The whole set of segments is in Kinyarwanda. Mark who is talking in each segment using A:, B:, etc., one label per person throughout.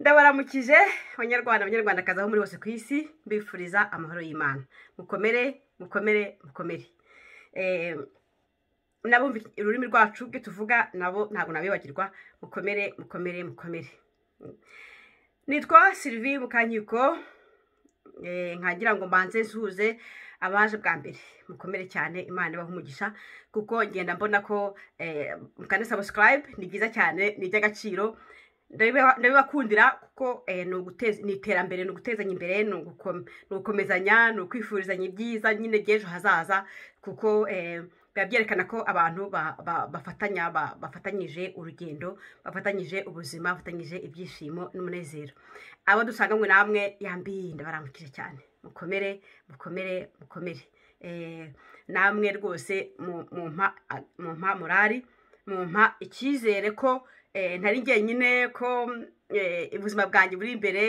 A: ndabaramukije abanyarwanda abanyarwandakazi aho muri bose ku isi mbifuriza amahoro y'imana mukomere mukomere mukomere nabumva ururimi rwacu ibyo tuvuga nabo ntabwo nabibagirwa mukomere mukomere mukomere nitwa sirivi mukankiko eh, nkagira ngo mbanze nsuhuze abaje bwa mbere mukomere cyane imana ibaha umugisha kuko ngenda mbona ko eh, mukanda ni byiza cyane ni iby'agaciro ndabibakundira kuko eh, ni iterambere ni ugutezanya imbere ni ugukomezanya ni ukwifurizanya ibyiza nyine by'ejo hazaza kuko eh, biba byerekana ko abantu bafatanya bafatanyije urugendo bafatanyije ubuzima bafatanyije ibyishimo n'umunezero abo dusanga mwe namwe yambiye ndabarangukije cyane mukomere mukomere mukomere eh, namwe rwose mumpa mu mpa icyizere ko Eh, ntari njyenyine ko eh, ubuzima bwanjye buri imbere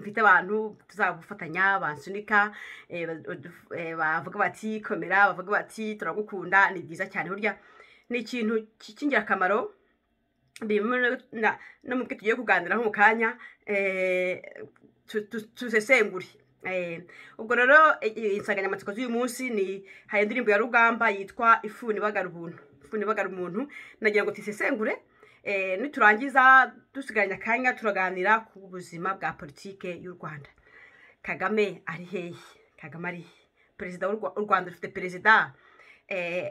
A: mfite abantu tuzagufatanya bansunika eh, bavuga bati komera bavuga bati turagukunda ni byiza cyane burya ni ikintu cy'ingirakamaro no mu byo tugiye kuganiraho mu kanya tusesengure ubwo rero insanganyamatsiko z'uyu munsi ni hari indirimbo ya rugamba yitwa ifuni ibagara ubuntu ifuni ibagara umuntu nagira ngo tisesengure Eh, niturangiza dusigaranye akanya turaganira ku buzima bwa politiki y'u rwanda kagame ari hehe kagame ari perezida w'u rwanda dufite perezida eh,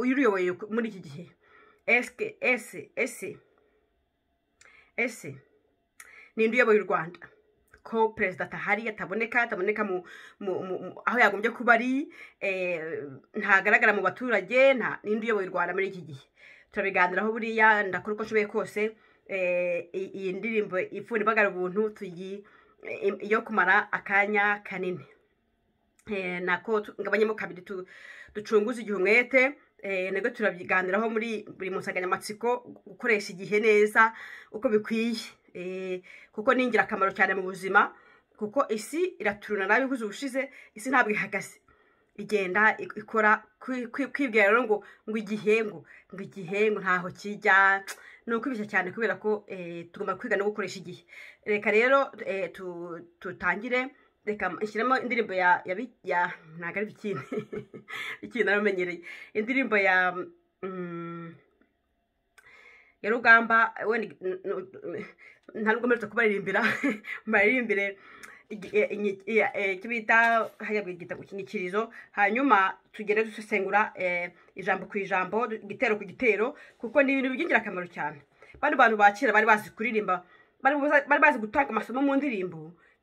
A: uruyoboye muri iki gihe ese ese ese ninde uyoboye u rwanda ko perezida atahari ataboneka ataboneka aho yagombye kuba ari eh, ntagaragara mu baturage nta n'indi uyoboye u rwanda muri iki gihe turabiganiraho buriya ndakora uko nshoboye kose eh, iyi ndirimbo ipfura ibagara ubuntu tuyi yo kumara akanya kanini eh, nako ngabanyemo kabiri ducunguza igihe umwete eh, nabwo turabiganiraho muri buri munsanganyamatsiko gukoresha igihe neza uko bikwiye kuko ni ingirakamaro cyane mu buzima kuko isi iraturuna nabi ubushize isi ntabwo ihagaze igenda ikora kwibwira rero ngo ngo igihengu ngo igihengu ntaho kijya ni ukwibeshya cyane kubera ko eh, tugomba kwiga no gukoresha igihe reka rero eh, tutangire reka nshyiramo indirimbo ya ya ntabwo ari bikini bikini naramenyereye indirimbo ya mm, ya rugamba wenda nta rugamba rutse kubaririmbira mbaririmbire icyo eh, bita hariya bwita ikinyikirizo hanyuma tugere dusesengura eh, ijambo ku ijambo igitero ku gitero kuko ni ibintu by'ingirakamaro cyane bano bantu bakera bari bazi kuririmba bari bazi gutanga amasomo mu ndirimbo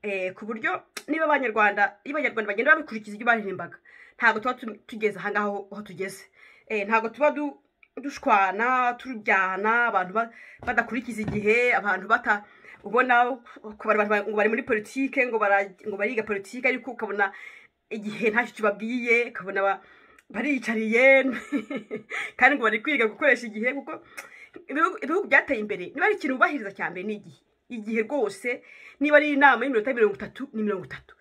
A: eh, ku buryo niba abanyarwanda iyo abanyarwanda bagenda babikurikiza ibyo baririmbaga ntabwo tuba tugeze ahangaha aho tugeze ntabwo tuba dushwana turujyana abantu badakurikiza igihe abantu bata ubona ngo bari muri politiki ngo bariga politiki ariko ukabona igihe ntacyo kibabwiye ukabona bariyicariye kandi ngo bari kwiga gukoresha igihe kuko ibihugu byateye imbere niba ari ikintu bubahiriza cya mbere ni igihe igihe rwose niba ari inama y'iminota mirongo itatu ni mirongo itatu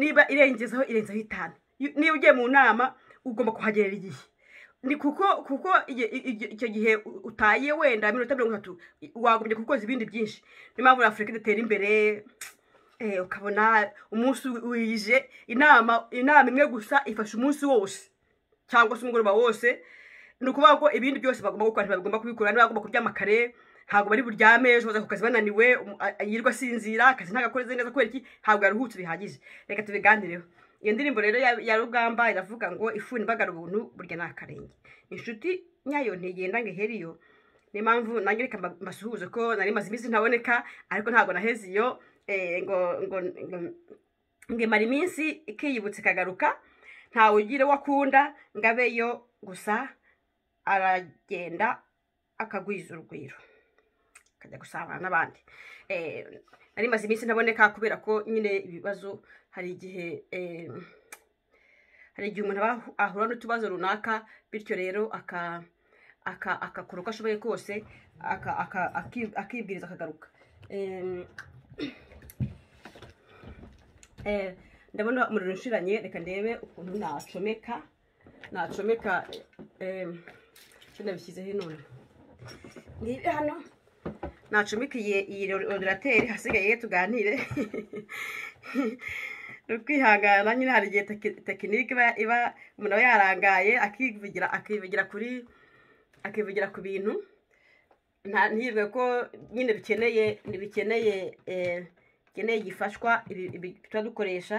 A: niba irengezeho irenzeho itanu niba ugiye mu nama ugomba kuhagerera igihe ni kuko kuko icyo gihe utaye wenda mirongo itatu mirongo itatu wagombye kukoza ibindi byinshi niyo mpamvu afurika idatera imbere eh, ukabona umunsi wije inama inama imwe gusa ifasha umunsi wose cyangwa se umugoroba wose ni ukuvuga ko ibindi byose bagomba gukora ntibagomba kubikora ntibagomba kuryama kare ntabwo bari buryame ejo baza ku kazi bananiwe um, yirwa asinzira akazi ntagakore neza kubera iki ntabwo yaruhutse bihagije reka tubiganireho iyo ndirimbo rero ya rugamba iravuga ngo ifuni ibagara ubuntu burya ni akarenge inshuti nyayo ntigenda ngo iheriyo niyo mpamvu nanjye reka mbasuhuze ko nari maze iminsi ntaboneka ariko ntabwo naheze iyo eh, ngo ngo ngo imara iminsi ikiyibutse ikagaruka ntawe ugire uwo akunda ngo abeyo gusa aragenda akagwiza urugwiro akajya gusabana n'abandi eh, nari maze iminsi ntaboneka kubera ko nyine ibibazo hari igihe hari igihe umuntu ahura n'utubazo runaka bityo rero aka akakora uko ashoboye kose aka aka akibwiriza akagaruka ndabona umuriro ushiranye reka ndebe ukuntu nacomeka nacomeka cyo nabishyizeho none niba hano nacomekiye iyi odorateri hasigaye tuganire ni ukwihangana nyine hari igihe tekinike iba umuntu aba yarangaye akivugira akivugira kuri akivugira e, ku bintu ntiyirwe ko nyine bikeneye ntibikeneye bikeneye gifashwa ibi tuba dukoresha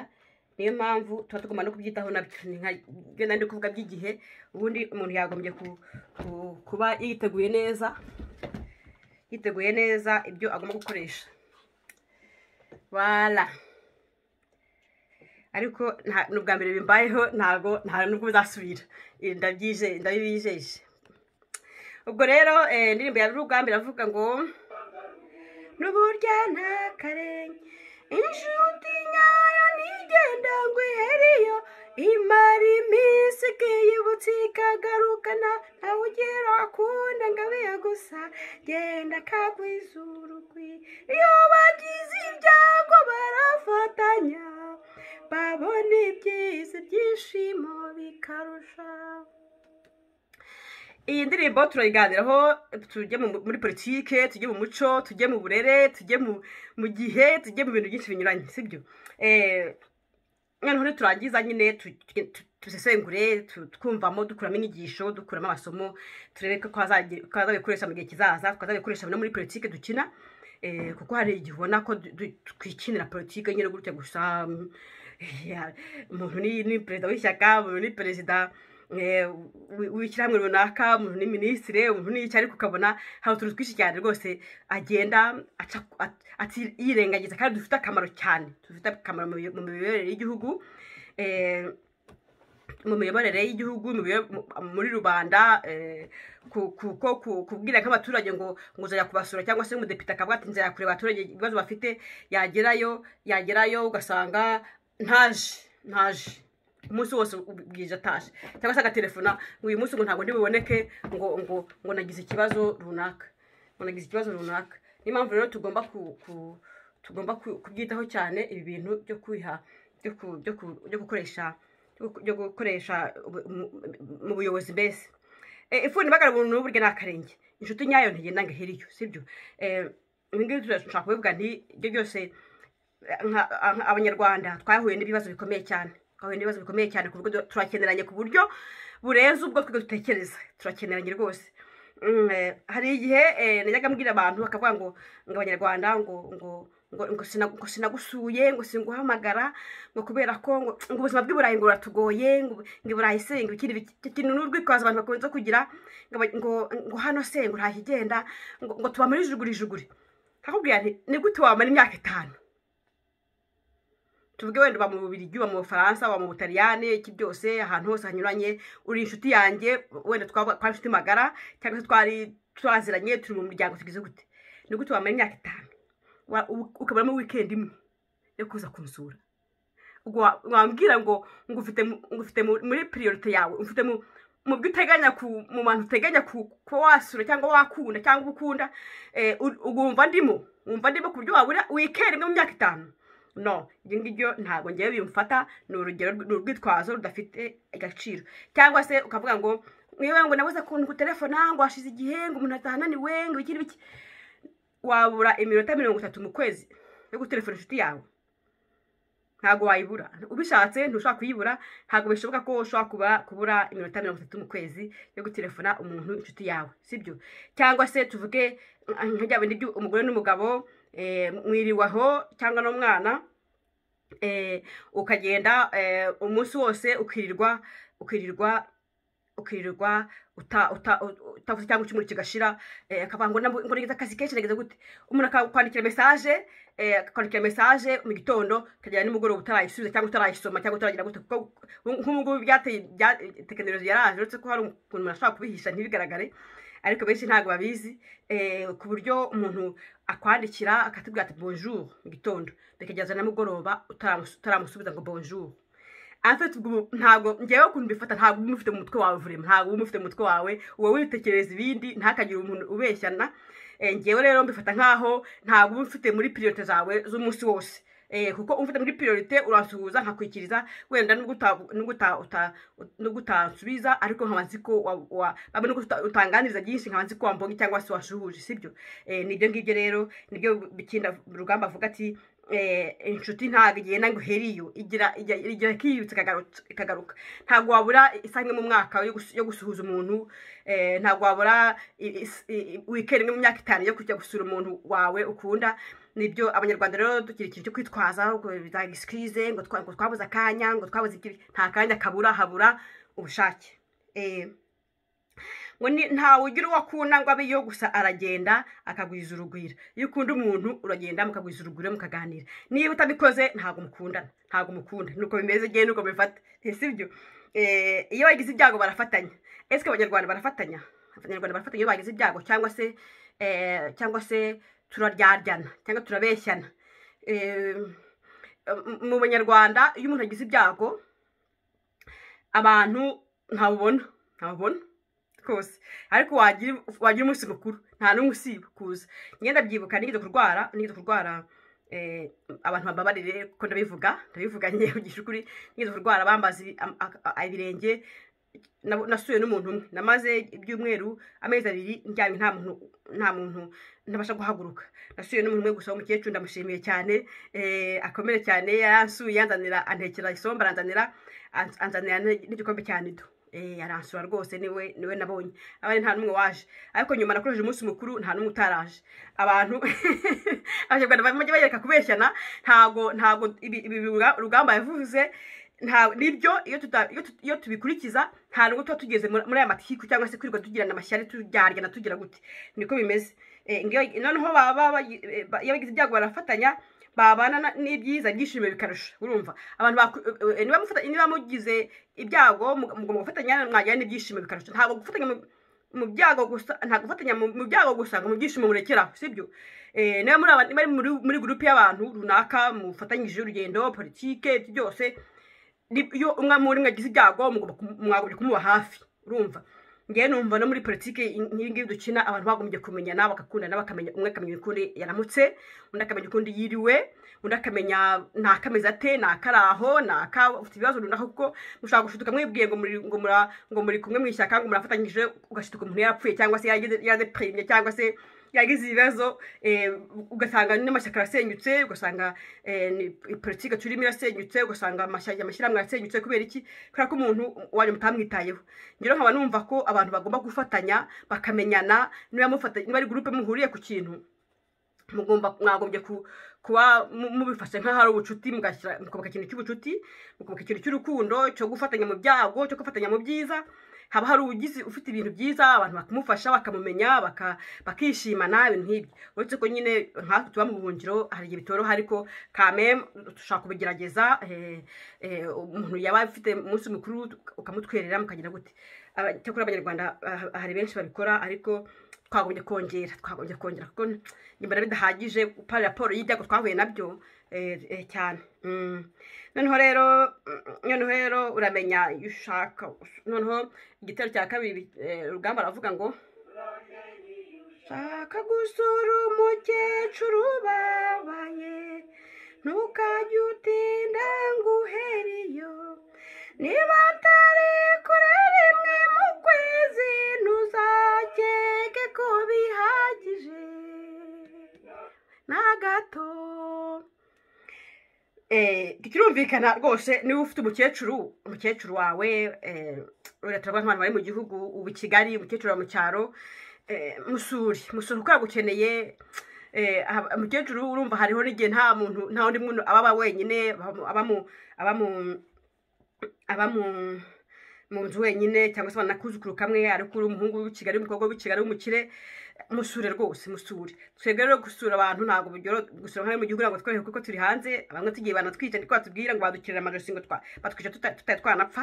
A: niyo mpamvu tuba tugomba no kubyitaho nabyo ni kuvuga by'igihe ubundi umuntu yagombye kuba yiteguye neza yiteguye neza ibyo agomba gukoresha bara ariko ni ubwa mbere bimbayeho ntabwo nta nubwo uzasubira ndabibijeje ubwo rero indirimbo eh, ya rugamba iravuga ngo n'uburyo
B: nta karenge inshuti nyayo ntigenda ngo iheriyo imara iminsi bwiyibutse ikagarukana ntawe ugira akunda ngo abe gusa genda kagwizurugwi iyo bagize ibyago barafatanya babona ibyiza ibyishimo bikarusha
A: iyi ndirimbo turayiganiraho tujye muri politiki tujye mu muco tujye mu burere tujye mu gihe tujye mu bintu byinshi binyuranye sibyo eh, noneho niturangiza nyine dusesengure twumvamo dukuramo inyigisho dukuramo amasomo turebe ko hazabikoresha mu gihe kizaza tukazabikoresha no muri politiki dukina eh, kuko hari igihe ubona ko twikinira politiki nyine gutya gusa mm, eh, umuntu ni perezida w'ishyaka umuntu ni perezida Eh, w'ishyirahamwe runaka umuntu ni minisitiri umuntu ni iki ariko ukabona hari utuntu twinshi cyane rwose agenda yirengagiza kandi dufite akamaro cyane dufite akamaro mu eh, miyoborere y'igihugu mu miyoborere y'igihugu muri rubanda eh, kuko kubwira nk'abaturage ngo ngo uzajya kubasura cyangwa se umudepite akavuga ati nzajya kureba abaturage ibibazo bafite yagerayo yagerayo ugasanga ntaje ntaje umunsi wose ubwije ataje cyangwa se agaterefona uyu munsi ngo ntabwo ntibiboneke ngo ngo ngo nagize ikibazo runaka ngo nagize ikibazo runaka niyo mpamvu rero tugomba tugomba kubyitaho cyane ibi bintu byo kwiha byo gukoresha byo gukoresha mu buyobozi mbese eh, ifuni bagara umuntu n'uburyo ni inshuti nyayo ntigenda ngo ihere iyo sibyo eh, ibi ngibi turashaka kubivuga nti ibyo byose eh, abanyarwanda twahuye n'ibibazo bikomeye cyane twabona ibibazo bikomeye cyane ku buryo turakeneranye ku buryo burenze ubwo twe dutekereza turakeneranye rwose mm, eh, hari igihe eh, najyaga mbwira abantu bakavuga ngo ngo abanyarwanda ngo ngo ngo sinagusuye ngo singuhamagara ngo kubera ko ngo ubuzima bw'iburayi ngo buratugoye ngo iburayi se ngo ikintu n'urwitwazo abantu bakunze kugira ngo hano se ngo ntahigenda ngo tuba muri juguri juguri kakubwira nti nibwo imyaka itanu tuvuge wenda uba mu bubirigi uba mu bufaransa uba mu butaliyane iki byose ahantu hose hanyuranye uri inshuti yanjye wenda twaba inshuti magara cyangwa se twari twaziranye turi mu muryango tugize gute ni gute wamara imyaka itanu ukaburamo wikendi imwe yo kuza kunsura wambwira ngo ngo ufite muri piriyorite yawe ufite mu byo uteganya mu bantu uteganya kuba wasura cyangwa wakunda cyangwa ukunda eh, ugumva ndimo wumva ndimo ku buryo wabura wikendi imwe mu myaka itanu no ibyo ngibyo ntabwo ngewe bimufata ni urugero ni rudafite agaciro cyangwa se ukavuga ngo niba ngo nabuze ku telefone ah, ngo hashize igihe ngo umuntu ataha ananiwe ngo iki n'ibiki wabura iminota mirongo itatu mu kwezi yo gutelefona inshuti yawe ntabwo wayibura ubishatse ntushobora kuyibura ntabwo bishoboka ko ushobora kuba kubura iminota mirongo itatu mu kwezi yo gutelefona umuntu inshuti yawe sibyo cyangwa se tuvuge nk'ibya umugore n'umugabo Eh, mwiriwe cyangwa n'umwana eh, ukagenda eh, umunsi wose ukirirwa ukirirwa ukirirwa utavuze cyangwa icyumuri kigashira akavuga ngo ngo nigeze akazi kenshi nageze gute umuntu akakwandikira mesaje akakwandikira mesaje mu gitondo ukagera nimugoroba utarayisubiza cyangwa utarayisoma cyangwa utaragira gute kuko nk'ubu ngubu byateye tekinoloji yaraje uretse ko hari ukuntu umuntu ashobora kubihisha ntibigaragare ariko benshi ntabwo babizi eh, ku buryo umuntu akwandikira akatubwira ati bonjour mu gitondo bikageza na mugoroba utaramusubiza ngo bonjour ntabwo ngewe ukuntu ubifata ntabwo uba umufite mu mutwe wawe vurema ntabwo uba umufite mu mutwe wawe wowe witekereza ibindi ntihakagire umuntu ubeshyana eh, ngewe rero mbifata nkaho ntabwo uba ufite muri piriyote zawe z'umunsi wose Eh, kuko umva muri priorite urasuhuza nkakwikiriza wenda nubwo utasubiza ariko nkaba nzi ko utanganiriza byinshi nkaba nzi ko wambonye cyangwa se washuhuje sibyo eh, nibyo ngibyo rero nibyo bikinda rugamba avuga ati eh, inshuti ntabwo igenda ngo uhere iyo igira igihe ikagaruka ntabwo wabura isa nk'iyo mu mwaka yo gusuhuza umuntu ntabwo wabura wikendi imwe mu myaka itanu yo kujya gusura umuntu wawe ukunda nibyo abanyarwanda rero tugira ikintu cyo kwitwaza za egisikirize ngo twabuze akanya ngo twabuze nta kanya kabura habura ubushake eh, ngo ntawe ugira uwo akunda ngo abeyo gusa aragenda akagwiza urugwiro iyo ukunda umuntu uragenda mukagwiza urugwiro mukaganira niba utabikoze ntabwo mukundana ntabwo mukunda nuko bimeze igihe nuko bifata eh, sibyo eh, iyo bagize ibyago barafatanya ese abanyarwanda barafatanya abanyarwanda barafatanya iyo bagize ibyago cyangwa se cyangwa se turaryarya cyangwa turabeshyana ehm, mu banyarwanda iyo umuntu agize ibyago abantu ntabubona ntabubona rwose ariko wagira umunsi mukuru nta n'umwe usiba kuza ngenda byibuka nigeze kurwara nigeze kurwara eh, abantu bababarire ko ndabivuga ndabivuga ngewe ukuri nigeze kurwara bambaza ibirenge nasuye n'umuntu umwe namaze ibyumweru amezi abiri njyanye nta muntu nta muntu ntabasha guhaguruka nasuye n'umuntu umwe gusa w'umukecuru ndamushimiye cyane eh, akomere cyane yaransuye yanzanira antekera isombe aranzanira anzanira n'igikombe cya nido eh, aransura rwose niwe niwe nabonye abandi nta n'umwe waje ariko nyuma nakoresheje umunsi mukuru nta n'umwe utaraje abantu abanyarwanda barimo barereka kubeshyana ntago ntago ibi rugamba yavuze ntawe nibyo iyo iyo tubikurikiza nta nubwo tuba tugeze muri aya matiko cyangwa se kwirirwa tugirana amashyari turyana tugira gute niko bimeze eh, noneho baba eh, iyo bagize ibyago barafatanya babana n'ibyiza byishimiye bikarusha urumva abantu eh, niba mugize ibyago mugomba gufatanya mwagira n'ibyishimo bikarusha ntabwo gufatanya mu byago gusa ntabwo gufatanya mu byago gusa ngo mu byishimo murekeraho sibyo niba muri muri gurupe y'abantu runaka mufatanyije urugendo politike byose iyo umwamuri mwagize ibyago mwagombye kumuba hafi urumva ngewe numva no muri politiki ngiyi dukina abantu bagombye kumenyana bagakundana bakamenya umwe akamenya ukundi yaramutse undi akamenya ukundi yiriwe undi akamenya nta kameze ate ni akaraho ni akafite ibibazo runaka kuko mushobora gushutuka mwibwiye ngo muri kumwe mu ishyaka ngo murafatanyije ugashutuka umuntu yarapfuye cyangwa se yageze yadeprime cyangwa se yagize ibibazo eh, ugasanga n'amashyaka arasenyutse ugasanga eh, politiki turimo irasenyutse ugasanga amashyirahamwe arasenyutse kubera iki kubera ko umuntu wari mutamwitayeho ngero nkaba numva ko abantu bagomba gufatanya bakamenyana niba ari gurupe muhuriye ku kintu mugomba mwagombye kuba mubifashe nk'aho ari ubucuti mukubaka ikintu cy'ubucuti mukubaka ikintu cy'urukundo cyo gufatanya mu byago cyo gufatanya mu byiza haba hari ugize ufite ibintu byiza abantu bakamufasha bakamumenya bakishima ibintu nk'ibyo uretse ko nyine nkatwe tuba mu buhungiro hari igihe bitoroha ariko kameme dushobora kubigerageza eh, eh, umuntu yaba afite umunsi mukuru ukamutwerera mukagira gute cyakora abanyarwanda ah, hari benshi babikora ariko twagombye kongera twagombye kongera kuko nimba bidahagije gukora raporo y'ibyago twahuye nabyo eh, cyane mm. noneho rero noneho uramenya ushaka noneho igitero cya kabiri urugamba eh, aravuga ngo shaka
B: gusura umukecuru ubabaye ntukajye utinda ngo uhere niba atari kure rimwe mu kwezi ntuzakeke ko bihagije na gato
A: birumvikana eh, rwose niba ufite umukecuru umukecuru wawe eh, urabona turavuga bari mu gihugu ubu i kigali umukecuru wa mu cyaro eh, musuri musuri kuko yagukeneye umukecuru urumva hariho n'igihe nta muntu nta undi muntu aba wenyine aba mu aba mu mu nzu wenyine cyangwa se kuzukuru kamwe ariko uri umuhungu w'i kigali umukobwa w'i kigali w'umukire musure rwose musure twebwe rero gusura abantu ntabwo gusura nk'ayo mu gihugu ntabwo tworohewe kuko turi hanze bamwe tugiye banatwica niko batubwira ngo badukirira amajosi ngo batwica tutari twanapfa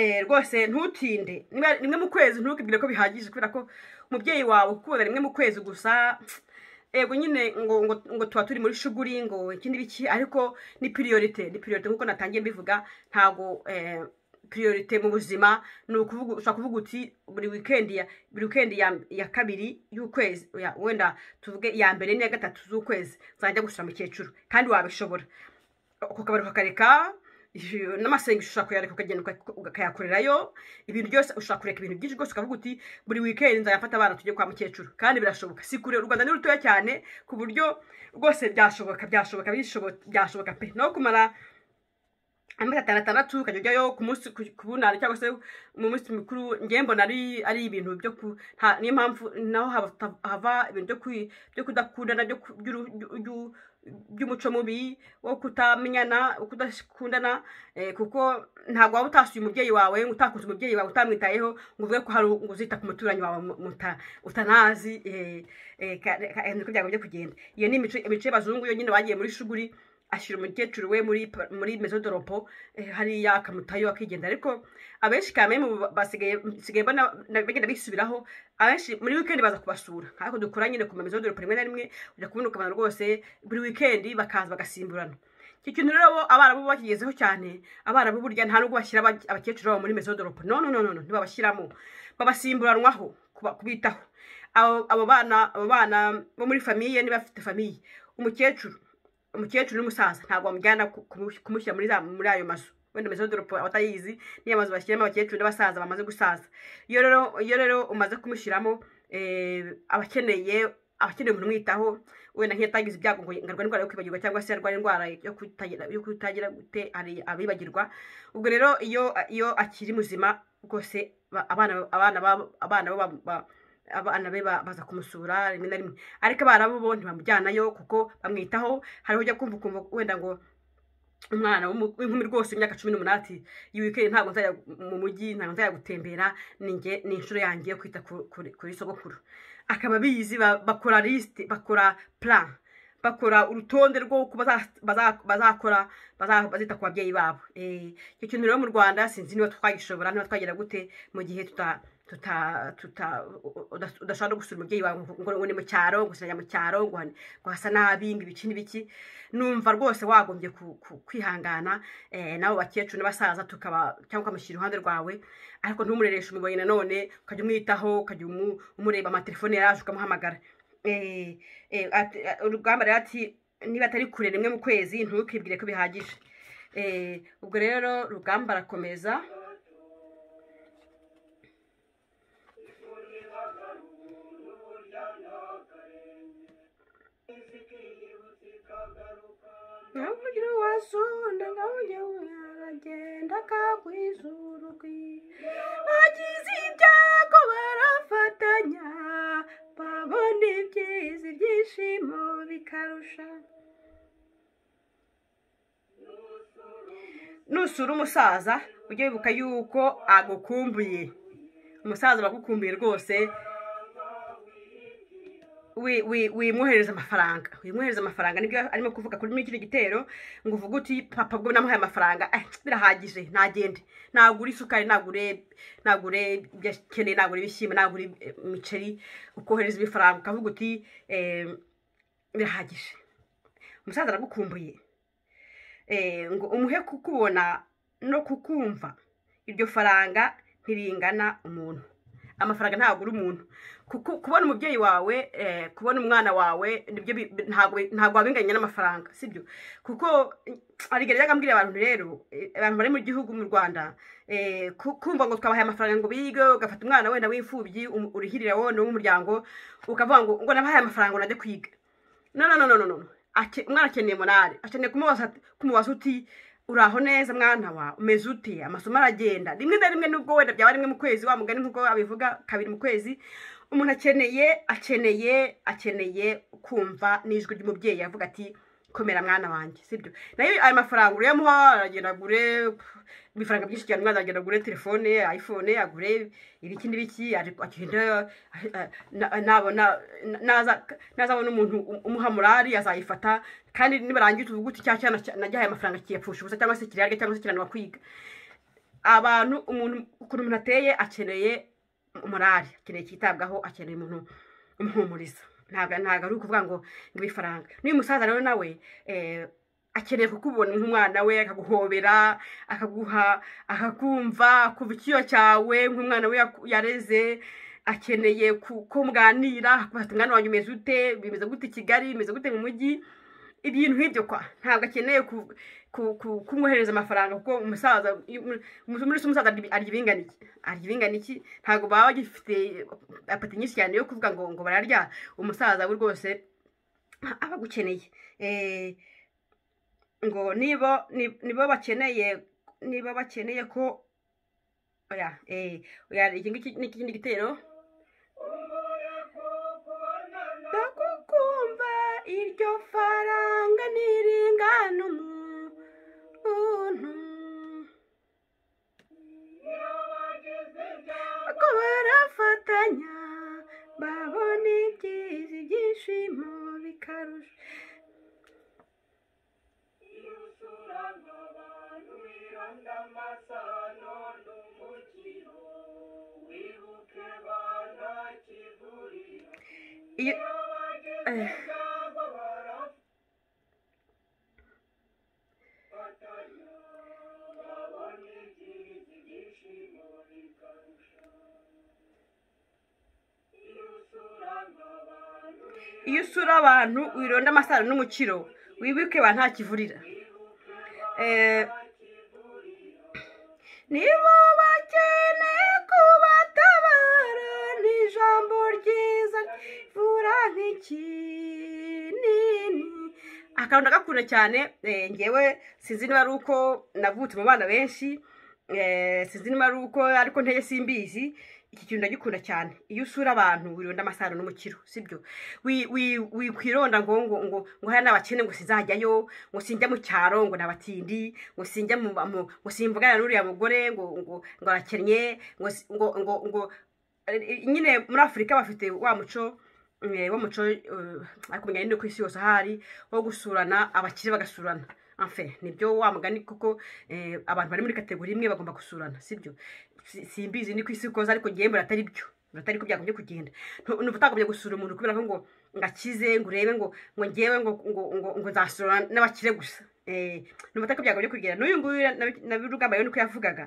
A: eh, rwose ntutinde rimwe mu kwezi ntukibwire ko bihagije kubera ko umubyeyi wawe ukunda rimwe mu kwezi gusa yego nyine ngo ngo ngo tuba turi muri shuguri ngo ikindi biki ariko ni piriyorite ni piriyorite nk'uko natangiye mbivuga ntabwo eh, piriyorite mu buzima ni ukuvuga kuvuga uti buri wikendi ya buri wikendi ya kabiri y'ukwezi wenda tuvuge iya mbere n'iya gatatu z'ukwezi nzajya gusura mukecuru kandi wabishobora ako kabari ukakareka n'amasengesho ushobora kuyareka ukagenda ukayakorerayo ibintu byose ushobora kureka ibintu byinshi rwose ukavuga uti buri wikendi nzayafata abana tujye kwa mukecuru kandi birashoboka si kure u rwanda ni rutoya cyane ku buryo rwose byashoboka byashoboka byashoboka pe no kumara andi gatandatu kajyayo ku munsi ku bunani cyangwa se mu minsi mikuru ngewe mbona ari ibintu byo ku niyo mpamvu naho hava ibintu byo kudakundana by'umuco mubi wo kutamenyana kudakundana eh, kuko ntabwo waba utasuye umubyeyi wawe utakunze umubyeyi wawe utamwitayeho ngo uvuge ko hari uzita ku muturanyi wawe utanazi eh, eh, niko byaba byo kugenda iyo ni imico y'abazungu yo bagiye muri shuguri ashyira umukecuru we muri muri mezodoropo eh, hariya akamutayo akigenda ariko abenshi kandi basigaye bagenda bisubiraho abenshi muri wikendi baza kubasura ariko dukora nyine ku mezodoropo rimwe na rimwe ujya kubona ukabona rwose buri wikendi bakaza bagasimburana iki kintu rero abarabu bakigezeho cyane abarabu burya nta nubwo bashyira abakecuru babo muri mezodoropo no no no ntibabashyiramo babasimburanwaho kubitaho abo bana bo muri famiye niba bafite famiye umukecuru umukecuru n'umusaza ntabwo bamujyana kumushyira muri ayo mazu wenda amazu y'udoropo abatayizi niyo mazu bashyiramo abakecuru n'abasaza bamaze gusaza iyo rero umaze kumushyiramo eh, abakeneye abakeneye umuntu umwitaho wenda nk'iyatangiza ibyago ngo arwara indwara yo kwibagirwa cyangwa se arwara indwara yo kutagira gute abibagirwa ubwo rero iyo iyo akiri muzima rwose abana abana abana bo abana be baza kumusura rimwe na rimwe ariko abana bo ntibamujyanayo kuko bamwitaho hariho ujya kumva ukumva wenda ngo umwana w'inkumi rwose imyaka cumi n'umunani yiwikeye ntabwo nzajya mu mujyi ntabwo nzajya gutembera ni inshuro yanjye yo kwita kuri sogokuru akaba biyizi bakora lisite bakora plan bakora urutonde rwo uko bazakora bazita ku babyeyi babo eh, icyo kintu rero mu rwanda sinzi niba twagishobora niba twagera gute mu gihe tuta udashobora no gusura umubyeyi wawe ngo ni mu cyaro ngo usiranya mu cyaro ngo hasa nabi ngo ibiki n'ibiki numva rwose wagombye kwihangana n'abo bakecuru n'abasaza tukaba cyangwa ukamushyira iruhande rwawe ariko ntumurereshe umubonye nanone ukajya umwitaho ukajya umureba amatelefone yaje ukamuhamagara urugamba rero ati niba atari kure rimwe mu kwezi ntukibwire ko bihagije ubwo rero rugamba arakomeza
B: nk'uburyo wasunda nk'uburyo uragenda akagwiza urugwi bagize ibyago barafatanya babona ibyiza ibyishimo bikarusha
A: nusura umusaza ujye wibuka yuko agukumbuye umusaza aragukumbuye rwose wimwohereza amafaranga wimwohereza amafaranga nibyo arimo kuvuga kuri kiriya gitero ngo uvuge uti papa bwo namuhaye amafaranga eh, birahagije ntagende nagura isukari nagure ibyo akeneye nagura ibishyimbo nagura imiceri ukohereza ibifaranga ukavuga uti birahagije umusaza aragukumbuye eh, ngo umuhe kukubona no kukumva iryo faranga ntiringana umuntu amafaranga ntagura umuntu kubona umubyeyi wawe eh, kubona umwana wawe nibyo ntabwo wabinganya n'amafaranga si sibyo kuko arigera yagambiriye abantu rero eh, abantu bari mu gihugu mu rwanda eh, kumva ngo twabahaye amafaranga ngo bige ugafata umwana wenda w'imfubyi um, urihirira wowe n'umuryango ukavuga ngo ngo nabahaye amafaranga ngo najye kwiga no no no no no umwana akeneye morale akeneye kumubaza uti uraho neza mwana wa umeze ute amasomo aragenda rimwe na rimwe nubwo wenda byaba rimwe mu kwezi wa mugani nk'uko abivuga kabiri mu kwezi umuntu akeneye akeneye akeneye kumva n'ijwi ry'umubyeyi avuga ati komera mwana wanjye sibyo nayo ayo mafaranga uremuha aragenda agure ibifaranga byinshi cyane umwana agenda agure telefone ayifone agure ibiki n'ibiki agenda eh, eh, nazabona umuntu umuha murari azayifata kandi nibarangiza utuvuguti cyangwa cyane najya aya mafaranga kiyapfusha ubusa cyangwa se kirarya cyangwa se kiranwa kwiga abantu umuntu ukuntu umuntu ateye akeneye umurari akeneye cyitabwaho akeneye umuntu umuhumuriza ntabwo ari ukuvuga ngo ngo ifaranga n'uyu musaza rero nawe eh, akeneye kukubona nk'umwana we akaguhobera akaguha akakumva kuva icyuya cyawe nk'umwana we yareze akeneye ko muganira umwana wanjye umeze ute bimeze gute i kigali bimeze gute mu mujyi ibintu nk'ibyo kwa ntabwo akeneye kumwohereza amafaranga kuko umusaza muri umusaza arya ibingana iki arya ibingana iki ntabwo baba bagifite apati nyinshi cyane yo kuvuga ngo ngo bararya umusaza we rwose aba agukeneye eh, ngo niba bakeneye niba bakeneye ko eh, iki ngiki ni ikindi gitero
B: ndagukumva iryo fara isonga ntiringana umuntu ko barafatanya babona ibyiza ibyishimo bikarusha iyo eh.
A: iyo usura abantu wironda amasaro n'umukiro wibuke ba ntakivurira eh, nibo bakeneye kubatabara ni ijambo ryiza rivura nk'ikinini akantu ndagakunda cyane eh, ngewe sinzi niba ari uko navutse mu bana benshi eh, sinzi niba ari uko ariko ntege simbizi iki kintu ndagikunda cyane iyo usura abantu wirinda amasaro n'umukiro sibyo wikwironda ngo ngo ngo ngo hariya n'abakene ngo sinzajyayo ngo sinjya mu cyaro ngo nabatindi ngo sinjya mu ngo simvugana n'uriya mugore ngo ngo ngo arakennye ngo ngo ngo nyine muri afurika bafite wa muco eh, wo muco eh, ariko kumenya nyine ku isi yose ahari wo gusurana abakire bagasurana amfe nibyo wa mugani kuko eh, abantu bari muri kategori imwe bagomba gusurana sibyo simbizi ni ku isi koza ariko ngewe muratari byo muratari ko byagombye kugenda ni gusura umuntu kubera ko ngo ngo akize ngo urebe ngo ngo ngewe ngo ngo nzasura n'abakire gusa eh, ni ko byagombye kugenda n'uyu nguyu na birugamba rero niko yavugaga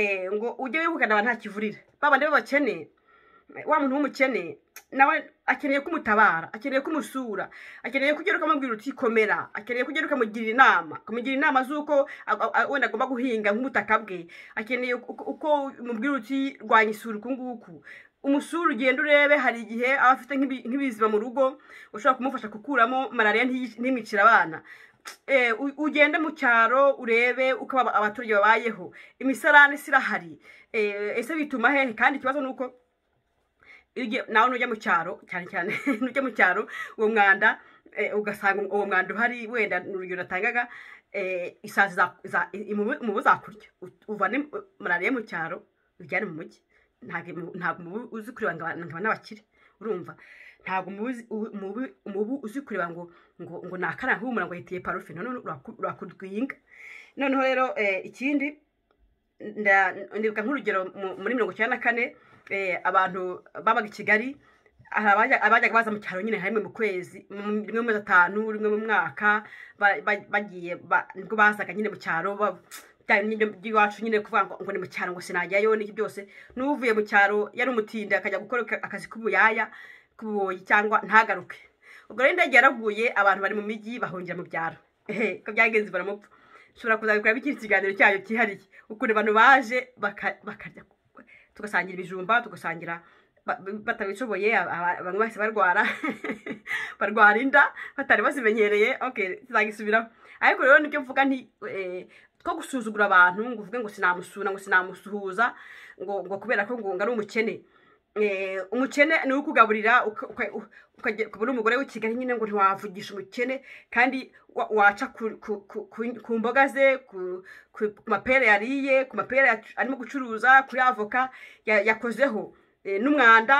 A: eh, ngo ujye wibukana abantu ntakivurira babandi b'abakene wa muntu w'umukene nawe akeneye kumutabara akeneye kumusura akeneye ko ugera ukamubwira uti komera akeneye ko ugera ukamugirira inama kumugira inama z'uko wenda agomba guhinga nk'ubutaka bwe akeneye uko umubwira uti rwanya isuri uku nguku umusura ugenda urebe hari igihe aba afite nk'ibiziba mu rugo ushobora kumufasha gukuramo malariya ntimwicire abana e, ugende mu cyaro urebe uko abaturage babayeho imisarane sirahari e, ese bituma hehe kandi ikibazo ni uko nawe nujya mu cyaro cyane cyane nujya mu cyaro uwo mwanda eh, ugasanga uwo mwanda uhari wenda urugero natangaga eh, isazi umubu zakurya uvane malariya mu cyaro ujyane mu mujyi ntabwo umubu uzi kureba ngo n'abakire urumva ntabwo umubu uzi kureba ngo ngo ngo nakana nk'ubu murango yitiye parufe none urakudwinga noneho rero eh, ikindi ndibuka nk'urugero muri mirongo icyenda na kane Eh, abantu babaga i kigali abajyaga baza mu cyaro nyine hamwe mu kwezi rimwe mu mezi atanu rimwe mu mwaka bagiye nibwo bazaga nyine mu cyaro by'iwacu nyine kuvuga ngo ni mu cyaro ngo sinajyayo n'iki byose n'uvuye mu cyaro yari umutindi akajya gukora akazi k'ubuyaya k'ububoyi cyangwa ntagaruke ubwo rero indege yaraguye abantu bari mu mijyi bahungira mu byaro ko byagenze baramupfa ushobora kuzabikoramo ikindi kiganiro cyayo cyihariye ukuntu abantu baje bakarya tugasangira ibijumba tugasangira batabishoboye bamwe bahise barwara barwara inda batari bazimenyereye tuzagisubiramo ariko rero nicyo mvuga nti eh, two gusuzugura abantu ngo uvuge ngo sinamusura ngo sinamusuhuza ngo kubera ko ngo ari umukene Eh, umukene ni uwo ukugaburira ukabona umugore w'i kigali nyine ngo ntiwavugisha umukene kandi waca ku mboga ze ku mapera yariye ku mapera arimo gucuruza kuri avoka yakozeho eh, n'umwanda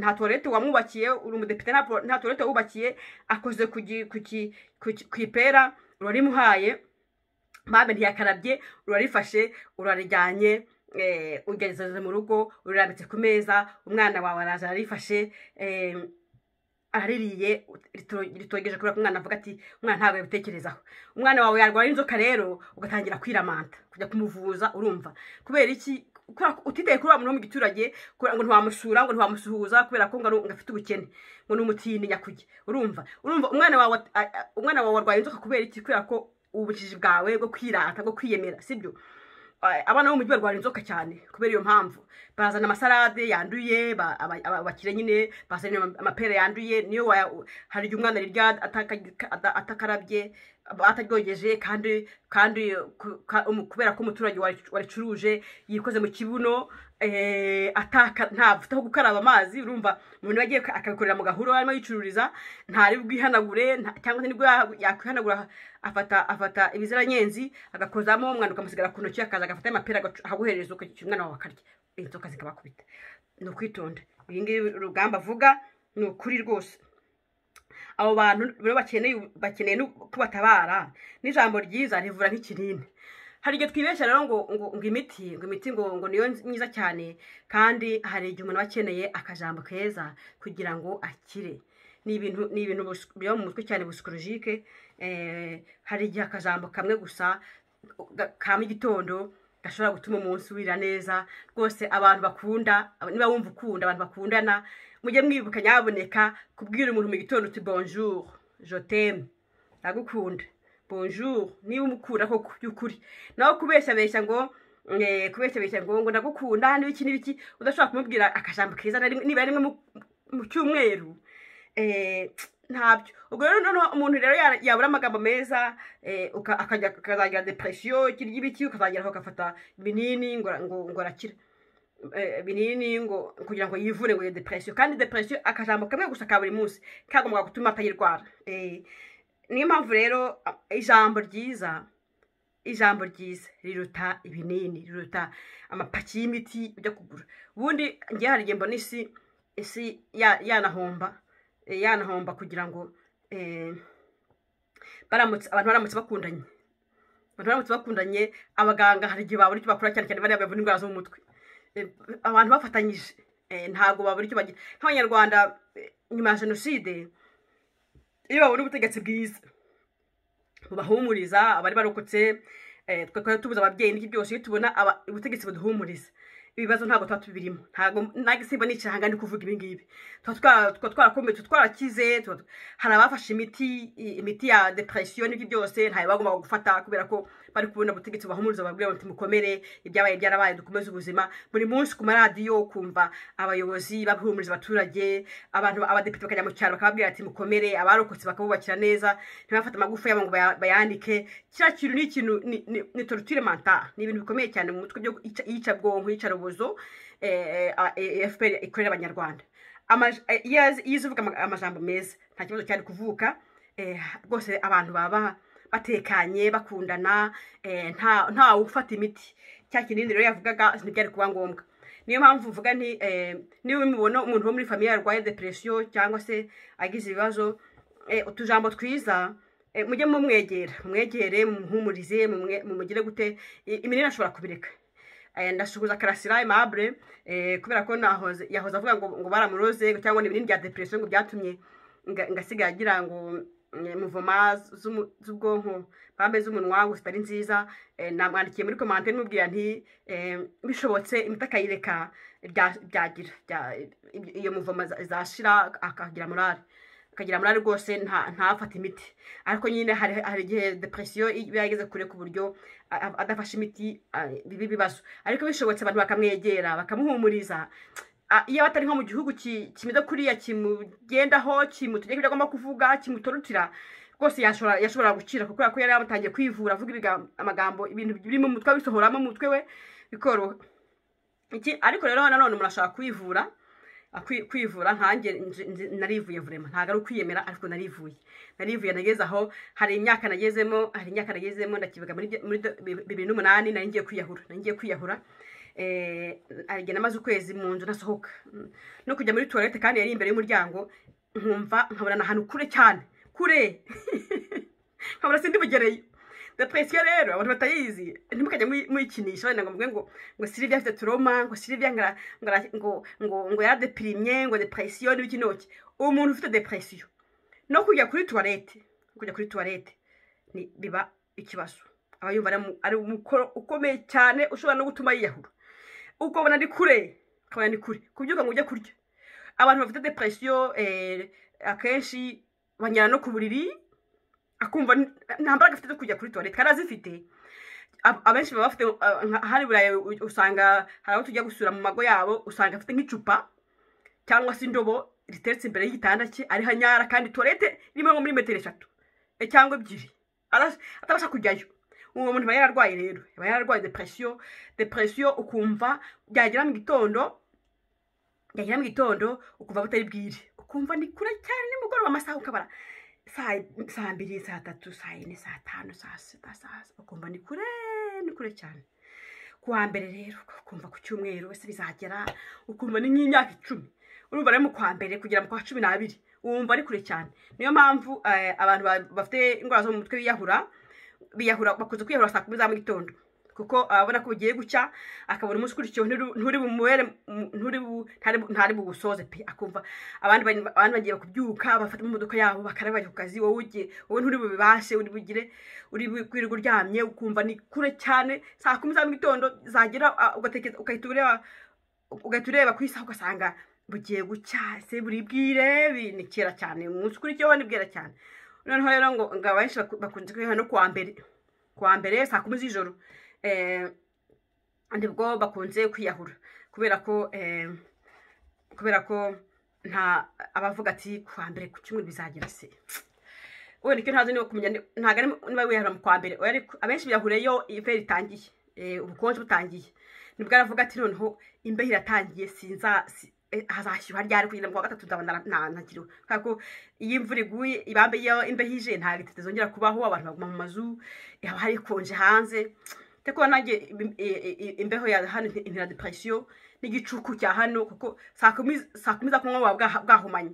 A: nta tuwarete wamwubakiye uri umudepite nta tuwarete wubakiye akoze ku ipera urarimuhaye mpamvu ntiyakarabye urarifashe urarijyanye Eh, ugejeje mu rugo urambitse ku meza umwana wawe araje arifashe araririye ritogeje kubera ko umwana avuga ati umwana ntabwo yabitekerezaho umwana wawe yarwara inzoka rero ugatangira kwiramanta kujya kumuvuza urumva kubera iki utitaye kuri wa muntu wo mu giturage ngo ntiwamusura ngo ntiwamusuhuza kubera ko ngo afite ubukene ngo ni umutindi nyakujya urumva urumva umwana wawe umwana wawe warwaye inzoka kubera iki kubera ko ubujiji bwawe bwo kwirata bwo kwiyemera si sibyo Eh, abana bo mu mujyi barwara inzoka cyane kubera iyo mpamvu bazana amasarade yanduye abakire nyine bazana amapera yanduye niyo hari igihe umwana arya atakarabye ataryogeje kandi kandi kubera ko umuturage waricuruje yikoze mu kibuno Eh, ataka ntavuta aho gukaraba amazi urumva umuntu yagiye akabikorera mu gahuro arimo yicururiza ntari bwihanagure cyangwa se nibwo yakwihanagura afata afata ibiziranyenzi agakozamo umwana ukamusigara ku ntoki akaza agafata amapera akaguhereza ukagica umwana wawe akarya inzoka zikabakubita ni ukwitonda iyi ngiyi urugamba avuga ni ukuri rwose abo bantu bakeneye bakeneye ko kubatabara n'ijambo ryiza rivura nk'ikirindi hari igihe twibeshya rero ngo ngo imiti ngo imiti ngo ngo niyo myiza cyane kandi hari igihe umuntu aba akeneye akajambo keza kugira ngo akire ni ibintu ni ibintu biba mu mutwe cyane busikolojike eh, hari igihe akajambo kamwe gusa ka mu gitondo gashobora gutuma umunsi wira neza rwose abantu bakunda niba wumva ukunda abantu bakundana mujye mwibuka nyaboneka kubwira umuntu mu gitondo uti bonjour jotemu ndagukunda bonjour niba umukura koko by'ukuri nawe kubeshabeshya ngo eh, kubeshabeshya ngo ngo ndagukunda iki n'ibiki udashobora kumubwira akajambo keza niba rimwe mu cyumweru eh, ntabyo ubwo rero noneho umuntu rero yabura amagambo meza eh, akazagira depresiyo kirya ibiki ukazageraho agafata ibinini ngo arakire binini ngo kugira ngo yivure ngo iyo depresiyo kandi depresiyo akajambo kamwe gusa ka buri munsi kagomba gutuma atayirwara niyo mpamvu rero ijambo ryiza ijambo ryiza riruta ibinini riruta amapaki y'imiti ujya kugura ubundi ngewe hari igihe mbona isi isi yanahomba eh, yanahomba kugira ngo eh, abantu baramutse bakundanye abantu baramutse bakundanye abaganga hari igihe babura icyo bakora cyane cyane bariya bavura indwara zo mu mutwe eh, abantu bafatanyije ntabwo babura icyo bagira nk'abanyarwanda nyuma ya jenoside iyo babona ubutegetsi bwiza bubahumuriza abari barokotse eh, twakora tubuze ababyeyi n'iki byose iyo tubona ubutegetsi buduhumuriza ibibazo ntabwo tuba tubirimo ntabwo ntagisimba n'icyanga ndi kuvuga ibi ngibi tuba twarakomeye tuba twarakize hari abafashe imiti imiti ya depression n'ibyo byose ntayo bagomba gufata kubera ko bari kubona ubutegetsi buhumuriza babwira bati mukomere ibyabaye byarabaye dukomeze ubuzima buri munsi ku maradiyo kumva abayobozi bahumuriza abaturage abantu abadepite bakajya mu cyaro bakababwira ati mukomere abarokotse bakabubakira neza ntibafate amagufa yabo ngo bayandike kiriya kintu ni ikintu ni torutire manta ni ibintu bikomeye cyane mu mutwe byo iyicabwonko iyicarubozo efuperi eh, eh, eh, ikorera abanyarwanda iyo ivuga amajambo meza nta kibazo cyane kuvuka rwose abantu baba batekanye bakundana eh, ntawe ufata imiti cya kinini rero yavugaga ntibyari kuba ngombwa niyo mpamvu uvuga nti eh, niba mubona umuntu wo muri famiye yarwaye depresiyo cyangwa se agize ibibazo eh, utujambo twiza mujye mumwegera mwegere mumuhumurize mumugire gute imirire ashobora kubireka ndasuhuza karasira imabure kubera ko yahoze avuga ngo baramuroze cyangwa ni ibinini bya depresiyo ngo byatumye ngasigaye agira ngo Eh, muvoma z'ubwonko pampe z'umunwa ngo zitari nziza eh, namwandikiye muri komante nubwira nti eh, bishobotse imiti akayireka byagira iyo muvoma zashira akagira morale akagira morale rwose ntafata imiti ariko nyine hari igihe depresiyo iba yageze kure ku buryo adafashe imiti biba ibibazo ariko bishobotse abantu bakamwegera bakamuhumuriza iyo abatari nko mu gihugu kimeze kuriya kimugendaho kimutegeka ibyo agomba kuvuga kimutorutira rwose yashobora gukira kuko yari yatangiye kwivura avuga amagambo ibintu biri mu mutwe bisohoramo umutwe we bikoroha ariko rero nanone umuntu ashobora kwivura kwivura nkange narivuye vurema ntabwo ari ukwiyemera ariko narivuye narivuye nageze aho hari imyaka nagezemo hari imyaka nagezemo ndakivuga muri bibiri n'umunani nari ngiye kwiyahura nari ngiye kwiyahura Eh, agenda amaze ukwezi mu nzu nasohoka no kujya muri tuwarete kandi yari imbere y'umuryango nkumva nkabona ni ahantu kure cyane kure nkabona sindi bugereyo depresiyo rero abantu batayizi ntimukajya muyikinisha wenda ngo mvuge ngo ngo siriviya afite turoma ngo siriviya ngo ngo ngo yaradepirimye ngo depresiyo n'ibiki n'iki umuntu ufite depresiyo no kujya kuri tuwarete kujya kuri tuwarete biba ikibazo aba yumva ari umukoro ukomeye cyane ushobora no gutuma yiyahura ubwo ni kure ukabona ni kure kubyuka ngo ujye kurya abantu bafite depresiyo eh, akenshi banyara no ku buriri akumva nta mbaraga afite zo kujya kuri tuwarete kandi abenshi baba bafite hari burayi usanga hari abo tujya gusura mu mago yabo usanga afite nk'icupa cyangwa se indobo riteretse imbere y'igitanda cye ari hanyara kandi tuwarete irimo nko muri metero eshatu eh, cyangwa ebyiri atabasha kujyayo uwo muntu aba yararwaye rero aba yararwaye depresiyo depresiyo ukumva byagera mu gitondo byagera mu gitondo ukumva butari bwire ukumva ni kure cyane nimugoroba amasaha ukabara saa mbiri saa tatu saa yine saa tanu saa sita saa ukumva ni kure ni kure cyane ku wa mbere rero ukumva ku cyumweru wese bizagera ukumva ni nk'imyaka icumi urumva rero mu kwa mbere kugera mu kwa cumi n'abiri wumva ari kure cyane niyo mpamvu eh, abantu bafite indwara zo mu mutwe biyahura biyahura bakunze kwiyahura saa kumi za mu gitondo kuko ababona ko bugiye gucya akabona umunsi ukurikiyeho nturi bumuhere ntari buwusoze pe akumva abandi bagiye kubyuka bafata imodoka yabo bakaraba bajya ku kazi wowe ugiye wowe nturi bubibashe uri bugire uri kwirirwa uryamye ukumva ni kure cyane saa kumi za mu gitondo zagera ugahita ureba ugahita ureba ku isaha ugasanga bugiye gucya se buri bwire ni kera cyane umunsi ukurikiyeho ni bwera cyane noneho rero ngo abenshi bakunze kwiha no kuwa mbere kuwa mbere saa kumi z'ijoro eh, nibwo bakunze kwiyahura kubera ko eh, kubera ko nta abavuga ati kuwa mbere ku cyumweru bizagira se wenda icyo ntazi niba kumenya ntabwo ari niba wihara mu kwa mbere abenshi biyahuriyeyo iferi itangiye eh, ubukonje butangiye nibwo aravuga ati noneho imbeho iratangiye sinza hazashyuha ryari kugira ngo gatatu ndabona ntakiriho kubera ko iyo imvura iguye ibambe iyo imbeho ije nta bitete zongera kubaho abantu baguma mu mazu haba hari konje hanze ariko nanjye imbeho ya hano intera depression n'igicuku cya hano kuko saa kumi za kunywa buba bwahumanye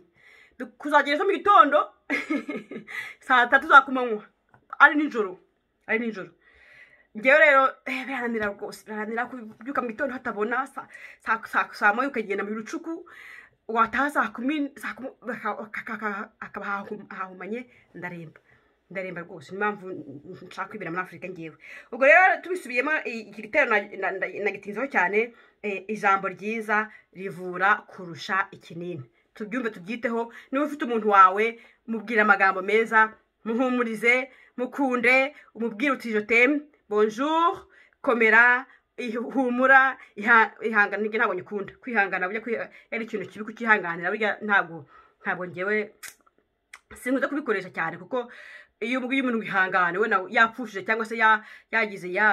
A: kuzagera ejo mu gitondo saa tatu za kumanywa ari nijoro ari nijoro ngewe rero eh, birananira rwose birananira kubyuka mu gitondo hatabona saa moya ukagenda mu bicuku wataha saa kumi akaba hahumanye ndaremba ndaremba rwose niyo mpamvu nshaka kwibera muri afurika ngewe ubwo rero tubisubiyemo iki gitero nagitinzeho cyane eh, ijambo ryiza rivura kurusha ikinini tubyumve tubyiteho niba ufite umuntu wawe mubwira amagambo meza muhumurize mukunde umubwire utije teme bonjour komera humura ihangana n'ibyo ntabwo nyikunda kwihangana burya ari ikintu kibi kukihanganira burya ntabwo ntabwo ngewe sinkunze kubikoresha cyane kuko iyo ubwiye umuntu wihangane we nawe yapfushije cyangwa se yagize ya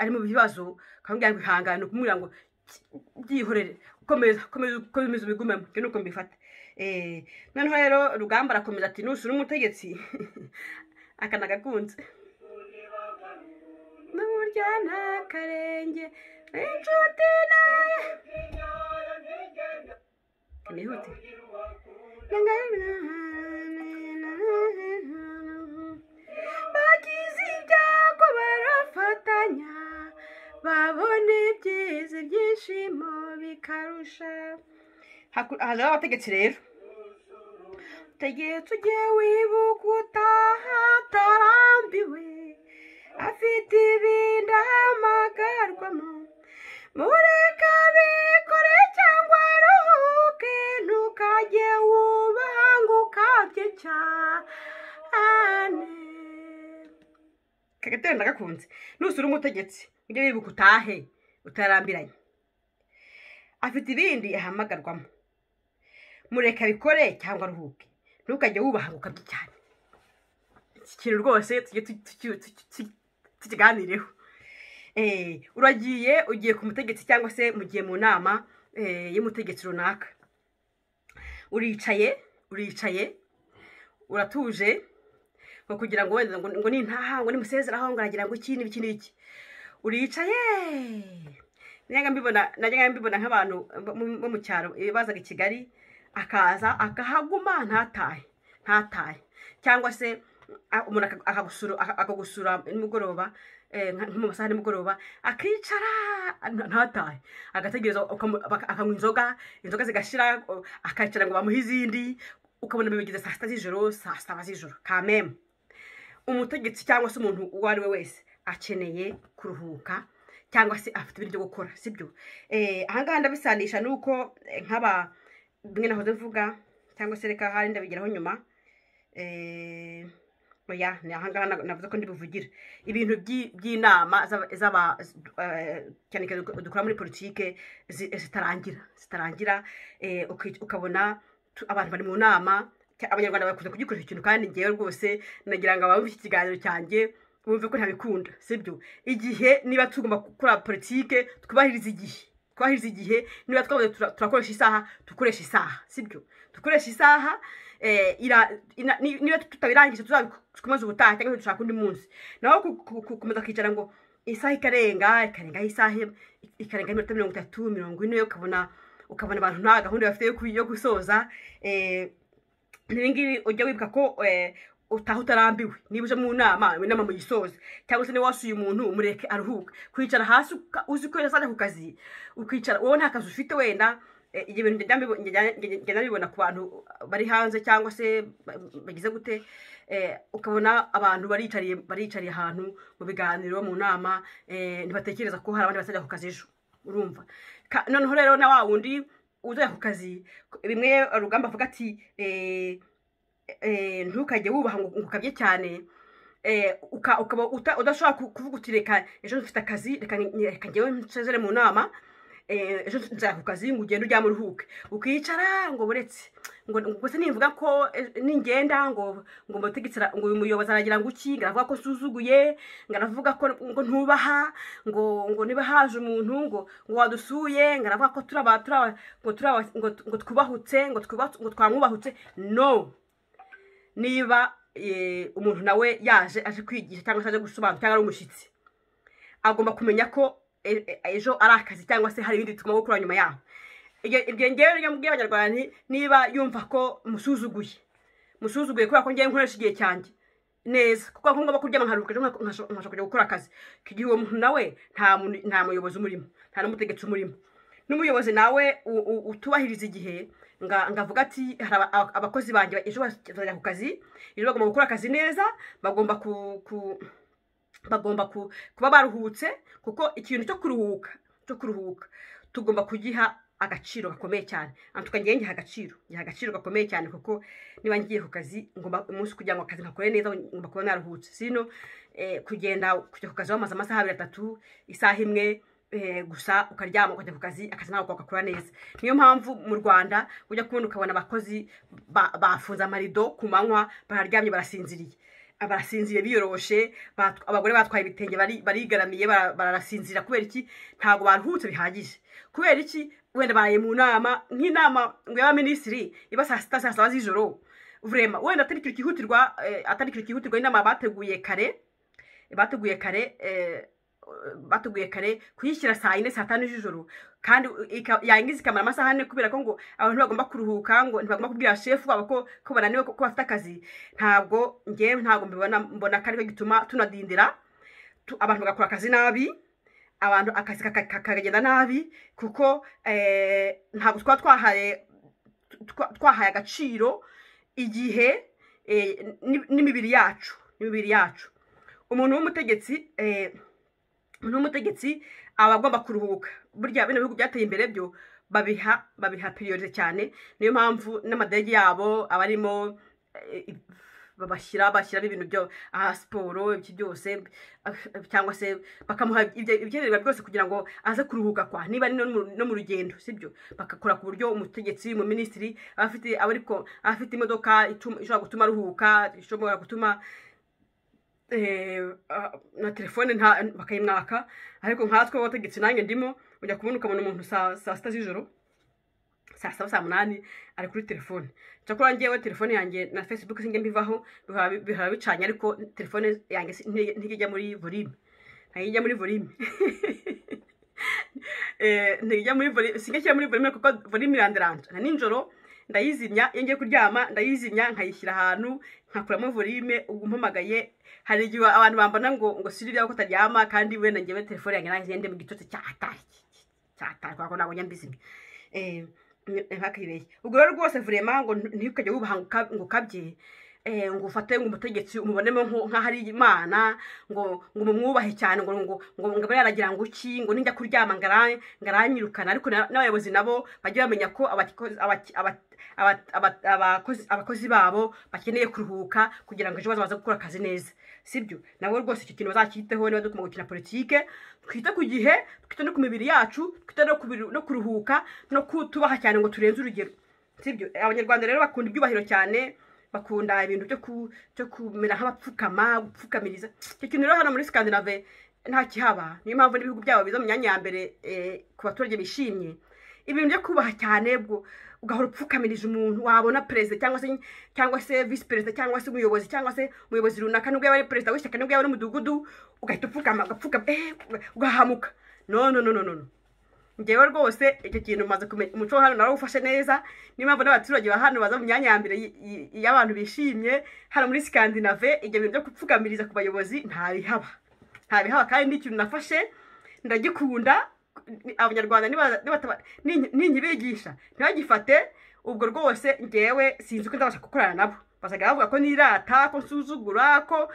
A: ari mu bibazo ukamubwira ngo ihangane ukamubwira ngo byihorere komeza komeza ubigumemo ibyo ni uko mbifata eh, noneho rero rugamba arakomeza ati n'usura umutegetsi akanagakunze
B: burya nta karenge inshuti nayo nihute bagize ibyago barafatanya babona ibyiza ibyishimo bikarusha haza abategetsi rero utegetse ujye wibuka utaha utarambiwe afite ibindi ahamagarwamo mureka bikore cyangwa ruhuke ntukajye
A: wubaha ngo ukabye cyane kagatera ndagakunze nusura umutegetsi ujye wibuka utahe utarambiranye afite ibindi ahamagarwamo mureka bikore cyangwa ruhuke ntukajye wubaha ukabye cyane iki kintu rwose tujye tukiganireho eh, uragiye ugiye ku mutegetsi cyangwa se mugiye mu nama eh, y'umutegetsi runaka uricaye uricaye uratuje ngo kugira ngo wenda ngo nintaha ngo nimusezeraho ngo aragira ngo iki n'iki n'iki uricaye najyaga mbibona nk'abantu bo mu cyaro eh, bazaga i kigali akaza akahaguma ntatahe ntatahe cyangwa se umuntu akagusura nimugoroba eh, mu masaha nimugoroba akicara ntatahe agategereza akanywa inzoga inzoga zigashyira akicara ngo bamuhe izindi ukabona bibigeze saa sita z'ijoro saa saba z'ijoro kameme umutegetsi cyangwa se umuntu uwo ari we wese akeneye kuruhuka cyangwa se afite ibintu byo gukora sibyo eh, ahangaha ndabisanisha ni uko eh, nk'aba bimwe nahoze mvuga cyangwa se reka ahari ndabigeraho nyuma oya ni ahangaha navuze ko ntibivugire ibintu by'inama eh, cyane cyane dukora muri politiki zitarangira zitarangira eh, ukabona abantu bari mu nama abanyarwanda bakunze kugikoresha ikintu kandi ngewe rwose nagira ngo abumve iki kiganiro cyanjye bumve ko ntabikunda si sibyo igihe niba tugomba gukora politiki twubahiriza igihe twubahiriza igihe niba twamaze turakoresha isaha dukoresha isaha sibyo dukoresha isaha Eh, niba tutabirangije tuzabikomeza ubutaha cyangwa dushaka undi munsi naho gukomeza kwicara ngo isaha ikarenga ikarengaho isaha ikarengaho iminota mirongo itatu mirongo ine ukabona ukabona abantu nta gahunda bafite yo gusoza eh, ngibi ujya wibuka ko eh, utaha utarambiwe niba uje mu nama inama muyisoze cyangwa se niba wasuye umuntu umureke aruhuka kwicara hasi uzi ko yasajya ku kazi ukicara wowe nta kazi ufite wenda ibyo bintu ngenda bibona ku bantu bari hanze cyangwa se bagize gute eh, ukabona abantu baricariye baricariye ahantu mu biganiro mu nama eh, ntibatekereza ko hari abandi batajya ku kazi ejo urumva noneho rero na wa wundi uzajya ku kazi bimwe rugamba avuga ati eh, ntukajye wubaha ngo ukabye cyane ukaba udashobora kuvuga uti reka ejo ufite akazi reka ngewe nsezere mu nama Eh, ejo nzajya ku kazi ngo ugende ukicara ngo buretse ngo gusa nimvuga ko eh, ningenda ngo ngo mutegetsera ngo uyu muyobozi aragira ngo iki ngo aravuga ko nsuzuguye ngo aravuga ko ngo ntubaha ngo ngo niba haje umuntu ngo ngo wadusuye ngo aravuga ko turaba turaba ngo turaba ngo twubahutse ngo ngo twamwubahutse no niba eh, umuntu nawe yaje aje kwigisha cyangwa se aje gusobanura cyangwa ari umushyitsi agomba kumenya ko E, e, ejo ari akazi cyangwa se hari ibindi bituma gukora nyuma yaho ibyo ngewe rero mubwira abanyarwanda niba yumva ko musuzuguye musuzuguye kubera ko ngewe nkoresha igihe cyanjye neza kuko ako ngako kuryama nkashobora kujya gukora akazi igihe uwo muntu nawe nta muyobozi umurimo nta n'umutegetsi umurimo n'umuyobozi nawe utubahiriza igihe ngavuga ati hari abakozi banjye ejo bazajya ku kazi ejo bagomba gukora akazi neza bagomba ku bagomba kuba baruhutse kuko ikintu cyo kuruhuka cyo kuruhuka tugomba kugiha agaciro gakomeye cyane tukagira ngiha agaciro ngiha agaciro gakomeye cyane kuko niba ngiye ku kazi ngomba umunsi kugira ngo akazi nkakore neza ngomba kuba naruhutse sino eh, kugenda kujya ku kazi wamaze amasaha abiri atatu isaha imwe eh, gusa ukaryama ukajya ku kazi akazi ntabwo kagakora neza niyo mpamvu mu rwanda ujya kubona ukabona abakozi bafunze amarido ku manywa bararyamye barasinziriye abasinziye biyoroshe abagore batwaye ibitenge barigaramiye barasinzira kubera iki ntabwo baruhutse bihagije kubera iki wenda baraye mu nama nk'inama ngo y'abaminisitiri iba saa sita saa saba z'ijoro vurema wenda atari ikintu cyihutirwa eh, atari ikintu cyihutirwa inama bateguye kare bateguye kare eh, bateguye kare kuyishyira saa yine saa tanu z'ijoro kandi yangiza ikamara amasaha ane kubera ko ngo abantu bagomba kuruhuka ngo ntibagomba kubwira shefu wabo ko bananiwe ko bafite akazi ntabwo ngewe ntabwo mbona ko aricyo gituma tunadindira abantu bagakora akazi nabi abantu akazi kakagenda nabi kuko eh, ntabwo twaba twahaye agaciro igihe eh, n'imibiri yacu n'imibiri yacu umuntu w'umutegetsi eh, n'umutegetsi aba agomba kuruhuka burya bino bihugu byateye imbere byo babiha babiha piriyoze cyane niyo mpamvu n'amadege yabo aba arimo eh, babashyira bashyiramo ibintu byo aha siporo iki byose cyangwa se bakamuha ibyemererwa byose kugira ngo aze kuruhuka kwa niba ari no mu rugendo si byo bagakora ku buryo umutegetsi mu minisitiri aba ariko afite imodoka ishobora gutuma aruhuka ishobora gutuma Eh, ah, na telefone bakayimwaka ariko nkatwe w'abategetsi nanjye ndimo ujya kubona ukabona umuntu saa sita z'ijoro saa saba saa munani ari kuri telefone cyakora ngewe telefone yanjye na facebook singe mbivaho bihora bicanye ariko telefone yanjye ntijya muri volume ntijya muri volume eh, ntijya muri volume singe shyira muri volume kuko volume irandiranje na nijoro ndayizimya iyo ngiye kuryama ndayizimya nkayishyira ahantu nkakuramo volume ubwo umpamagaye hari igihe abantu bambona ngo ngo siri ibyawe ko utaryama kandi wenda ngewe telefone yanjye nanjye ngende mu gitotsi cyataye cyataye kubera ko ntabwo nyambizimye ubwo rero rwose vurema ngo ntukajye wubaha ngo ukabye Eh, ngo ufate ngo umutegetsi umubonemo nk'aho ari imana ngo ngo mumwubahe cyane ngo ngo ngo ngo yaragira ngo uki ngo nijya kuryama ngaranyirukana ariko n'abayobozi nabo bajya bamenya ko abakozi babo bakeneye kuruhuka kugira ngo ejo bazaze gukora akazi neza sibyo nabo rwose icyo kintu bazacyiteho niba dukoma gukina politike twite ku gihe twite no ku mibiri yacu twite no kuruhuka no kutubaha cyane ngo turenze urugero sibyo abanyarwanda rero bakunda ibyubahiro cyane bakunda ibintu byo kumera nk'abapfukama gupfukamiriza icyo kintu rero hano muri sikandinave nta kihaba niyo mpamvu n'ibihugu byabo biza mu myanya ya mbere eh, ku baturage bishimye ibintu byo kubaha cyane bwo ugahora upfukamirije umuntu wabona perezida cyangwa se cyangwa se visi perezida cyangwa se umuyobozi cyangwa se umuyobozi runaka nubwo yaba ari perezida w'ishyaka nubwo yaba ari umudugudu ugahita upfukama ugapfukama eh, ugahamuka no no no no no ngewe rwose icyo kintu umaze kumenya umuco wa hano narawufashe neza niyo mpamvu n'abaturage ba hano baza mu myanya ya mbere y'abantu bishimye hano muri sikandinave ibyo bintu byo gupfukamiriza ku bayobozi ntabihaba ntabihaba kandi n'ikintu nafashe ndagikunda abanyarwanda ni ninkibigisha ntibagifate ubwo rwose ngewe sinzi uko nzabasha gukorana nabo basajya bavuga ko nirata ko nsuzugura ko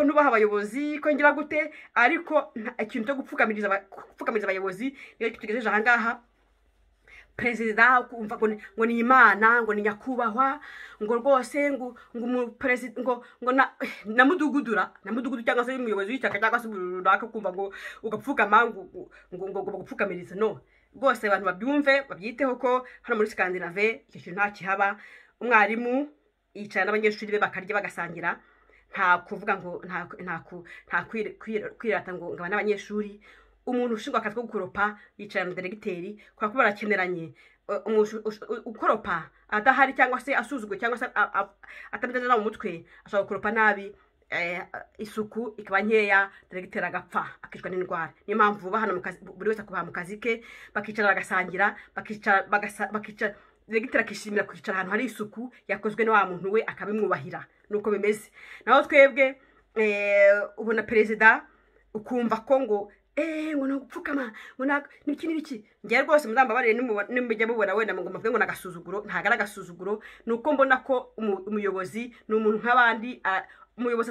A: ntubaha abayobozi ko ngira gute ariko ikintu cyo gupfukamiriza abayobozi niyo tugejeje aha perezida ngo ni imana ngo ni nyakubahwa ngo rwose ngo ngo na mudugudura na mudugudu cyangwa se umuyobozi w'ishyaka cyangwa se runaka ukumva ngo ugapfukama ngo bagupfukamirize no rwose abantu babyumve babyiteho ko hano muri sikandinave icyo kintu nta umwarimu yicara n'abanyeshuri be bakarya bagasangira nta kuvuga ngo nta kwirata ngo ngaba n'abanyeshuri umuntu ushinzwe akazi ko gukoropa yicaye na deregiteri kubera ko barakeneranye ukoropa adahari cyangwa se asuzugwe cyangwa se atameze neza mu mutwe ashobora gukoropa nabi eh, isuku ikaba nkeya deregiteri agapfa akicwa n'indwara niyo mpamvu bahana buri wese akubaha mu kazi ke bakicara bagasangira bakicara regiteri akishimira kwicara ahantu hari isuku yakozwe na muntu we akabimwubahira uko bimeze naho twebwe eh, ubona perezida ukumva ko ngo eee eh, ngo ntugupfukama ngo niki n'ibiki ngewe rwose muzambabarire nimujya mubona wenda ngo muvuge ngo ni agasuzuguro ntabwo ari agasuzuguro ni uko mbona ko umuyobozi ni umuntu nk'abandi umuyobozi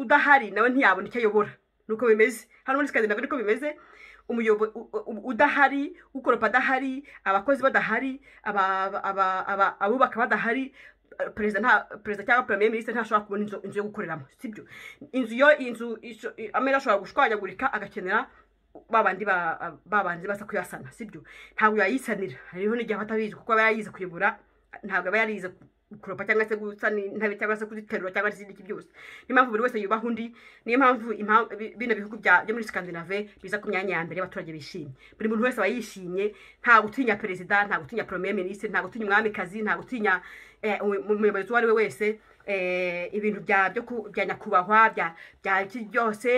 A: udahari nawe ntiyabona icyo ayobora uko bimeze hano muri sikandinavi niko bimeze umuyobo udahari ukoropa adahari abakozi badahari abubaka badahari eh, perezida nta Perezida cyangwa premier minisitiri ntashobora kubona inzu yo gukoreramo sibyo inzu yo inzu ameza ashobora gushwanyagurika agakenera babandi babandi basa kuyasana sibyo ntabwo yayisanira hariho n'igihe abatabizi kuko aba yarize kuyobora ntabwo aba yarize kuropa cyangwa se gusana intebe cyangwa se kuziterura cyangwa n'izindi byose niyo mpamvu buri wese yubaha undi niyo mpamvu bino bihugu byo muri skandinave biza ku myanya ya mbere y'abaturage bishimye buri muntu wese aba yishimye nta gutinya perezida nta gutinya premier ministre nta gutinya umwamikazi nta gutinya eh, umuyobozi uwo ari we wese eh, ibintu bya nyakubahwa bya byose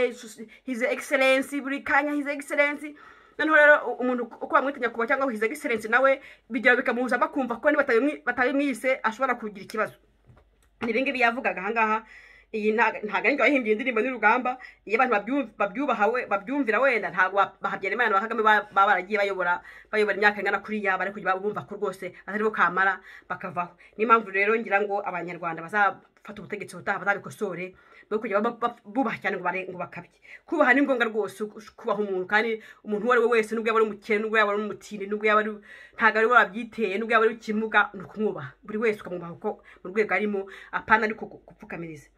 A: hize egiserensi buri kanya hize egiserensi noneho rero umuntu uko bamwita nyakubahwa cyangwa hize egiserensi nawe bigira bikamuhuzamo bakumva ko batabimwise ashobora kugira ikibazo ni ibingibi yavugaga ahangaha iyi ntabwo ariko wahimbye indirimbo n'urugamba iyo abantu babyubahawe babyumvira wenda ntabwo bahabyarimana ba kagame baba baragiye bayobora bayobora imyaka ingana kuriya bari kujya bumva ko rwose atari bo kamara bakavaho niyo mpamvu rero ngira ngo abanyarwanda bazaba gufata ubutegetsi butaha bwo kujya bubaha cyane ngo bakabye kubaha ni ngombwa rwose kubaha umuntu kandi umuntu uwo ari we wese nubwo yaba ari umukene nubwo yaba ari umutindi nubwo yaba ari ntabwo ari we wabyiteye nubwo yaba ari ikimuga ni ukumwubaha buri wese ukamwubaha uko mu rwego arimo apana ariko gupfukamiriza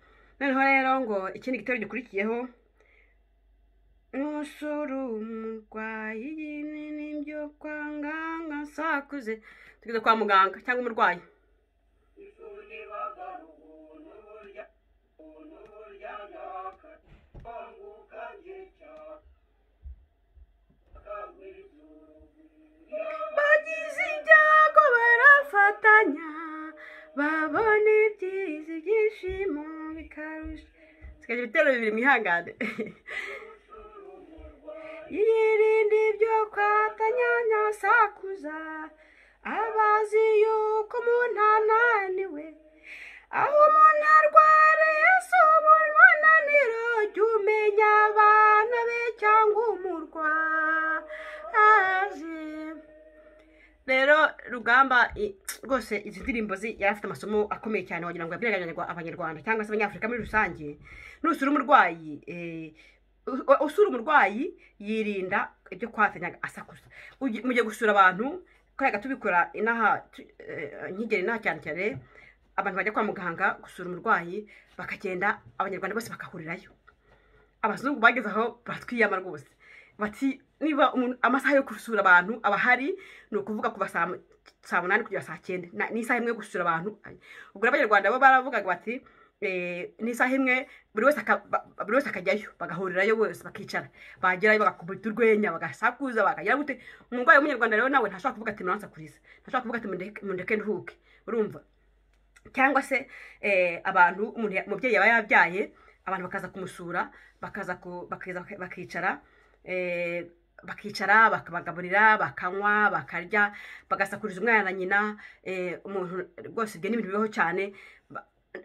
A: noneho rero ngo ikindi gitero gikurikiyeho nusuru umurwayi n'ibyo kwanga nka sakuze tugeze kwa muganga cyangwa umurwayi
B: bagize ibyago barafatanya babona ibyiza ibyishimo bikarusha
A: tukagira ibitero bibiri mwihangane
B: yirinde ibyo kwatanyanya sakuza abazi yuko umuntu ananiwe aho umuntu arwariye asubura umunaniro jya umenya abana be cyangwa umurwaje
A: rero rugamba rwose izi ndirimbo yari afite amasomo akomeye cyane wagira ngo yabwiraga abanyarwanda cyangwa se abanyafurika muri rusange nusura umurwayi eh, usura umurwayi yirinda ibyo kwatanyaga asakuza mugiye gusura abantu kariya tubikora inaha eh, nkigera inaha cyane cyane abantu bajya kwa muganga gusura umurwayi bakagenda abanyarwanda bose bakahurirayo abazungu bageze aho batwiyama rwose bati niba amasaha yo gusura abantu abahari ni ukuvuga kuva saa munani kugera saa cyenda ni isaha imwe yo gusura abantu ubwo abanyarwanda bo baravugaga bati eh, ni isaha imwe buri wese akajyayo bagahurirayo bose bakicara bagerayo bagakubita urwenya bagasakuza bakagira gute umurwayi w'umunyarwanda rero nawe ntashobora kuvuga ati muransa ntashobora kuvuga ati mundeke nduhuke urumva cyangwa se eh, abantu umubyeyi aba yabyaye abantu bakaza kumusura bakaza bakicara eh, bakicara bakabagaburira bakanywa bakarya bagasakuriza umwana na nyina eh, umuntu rwose ibyo ni ibintu cyane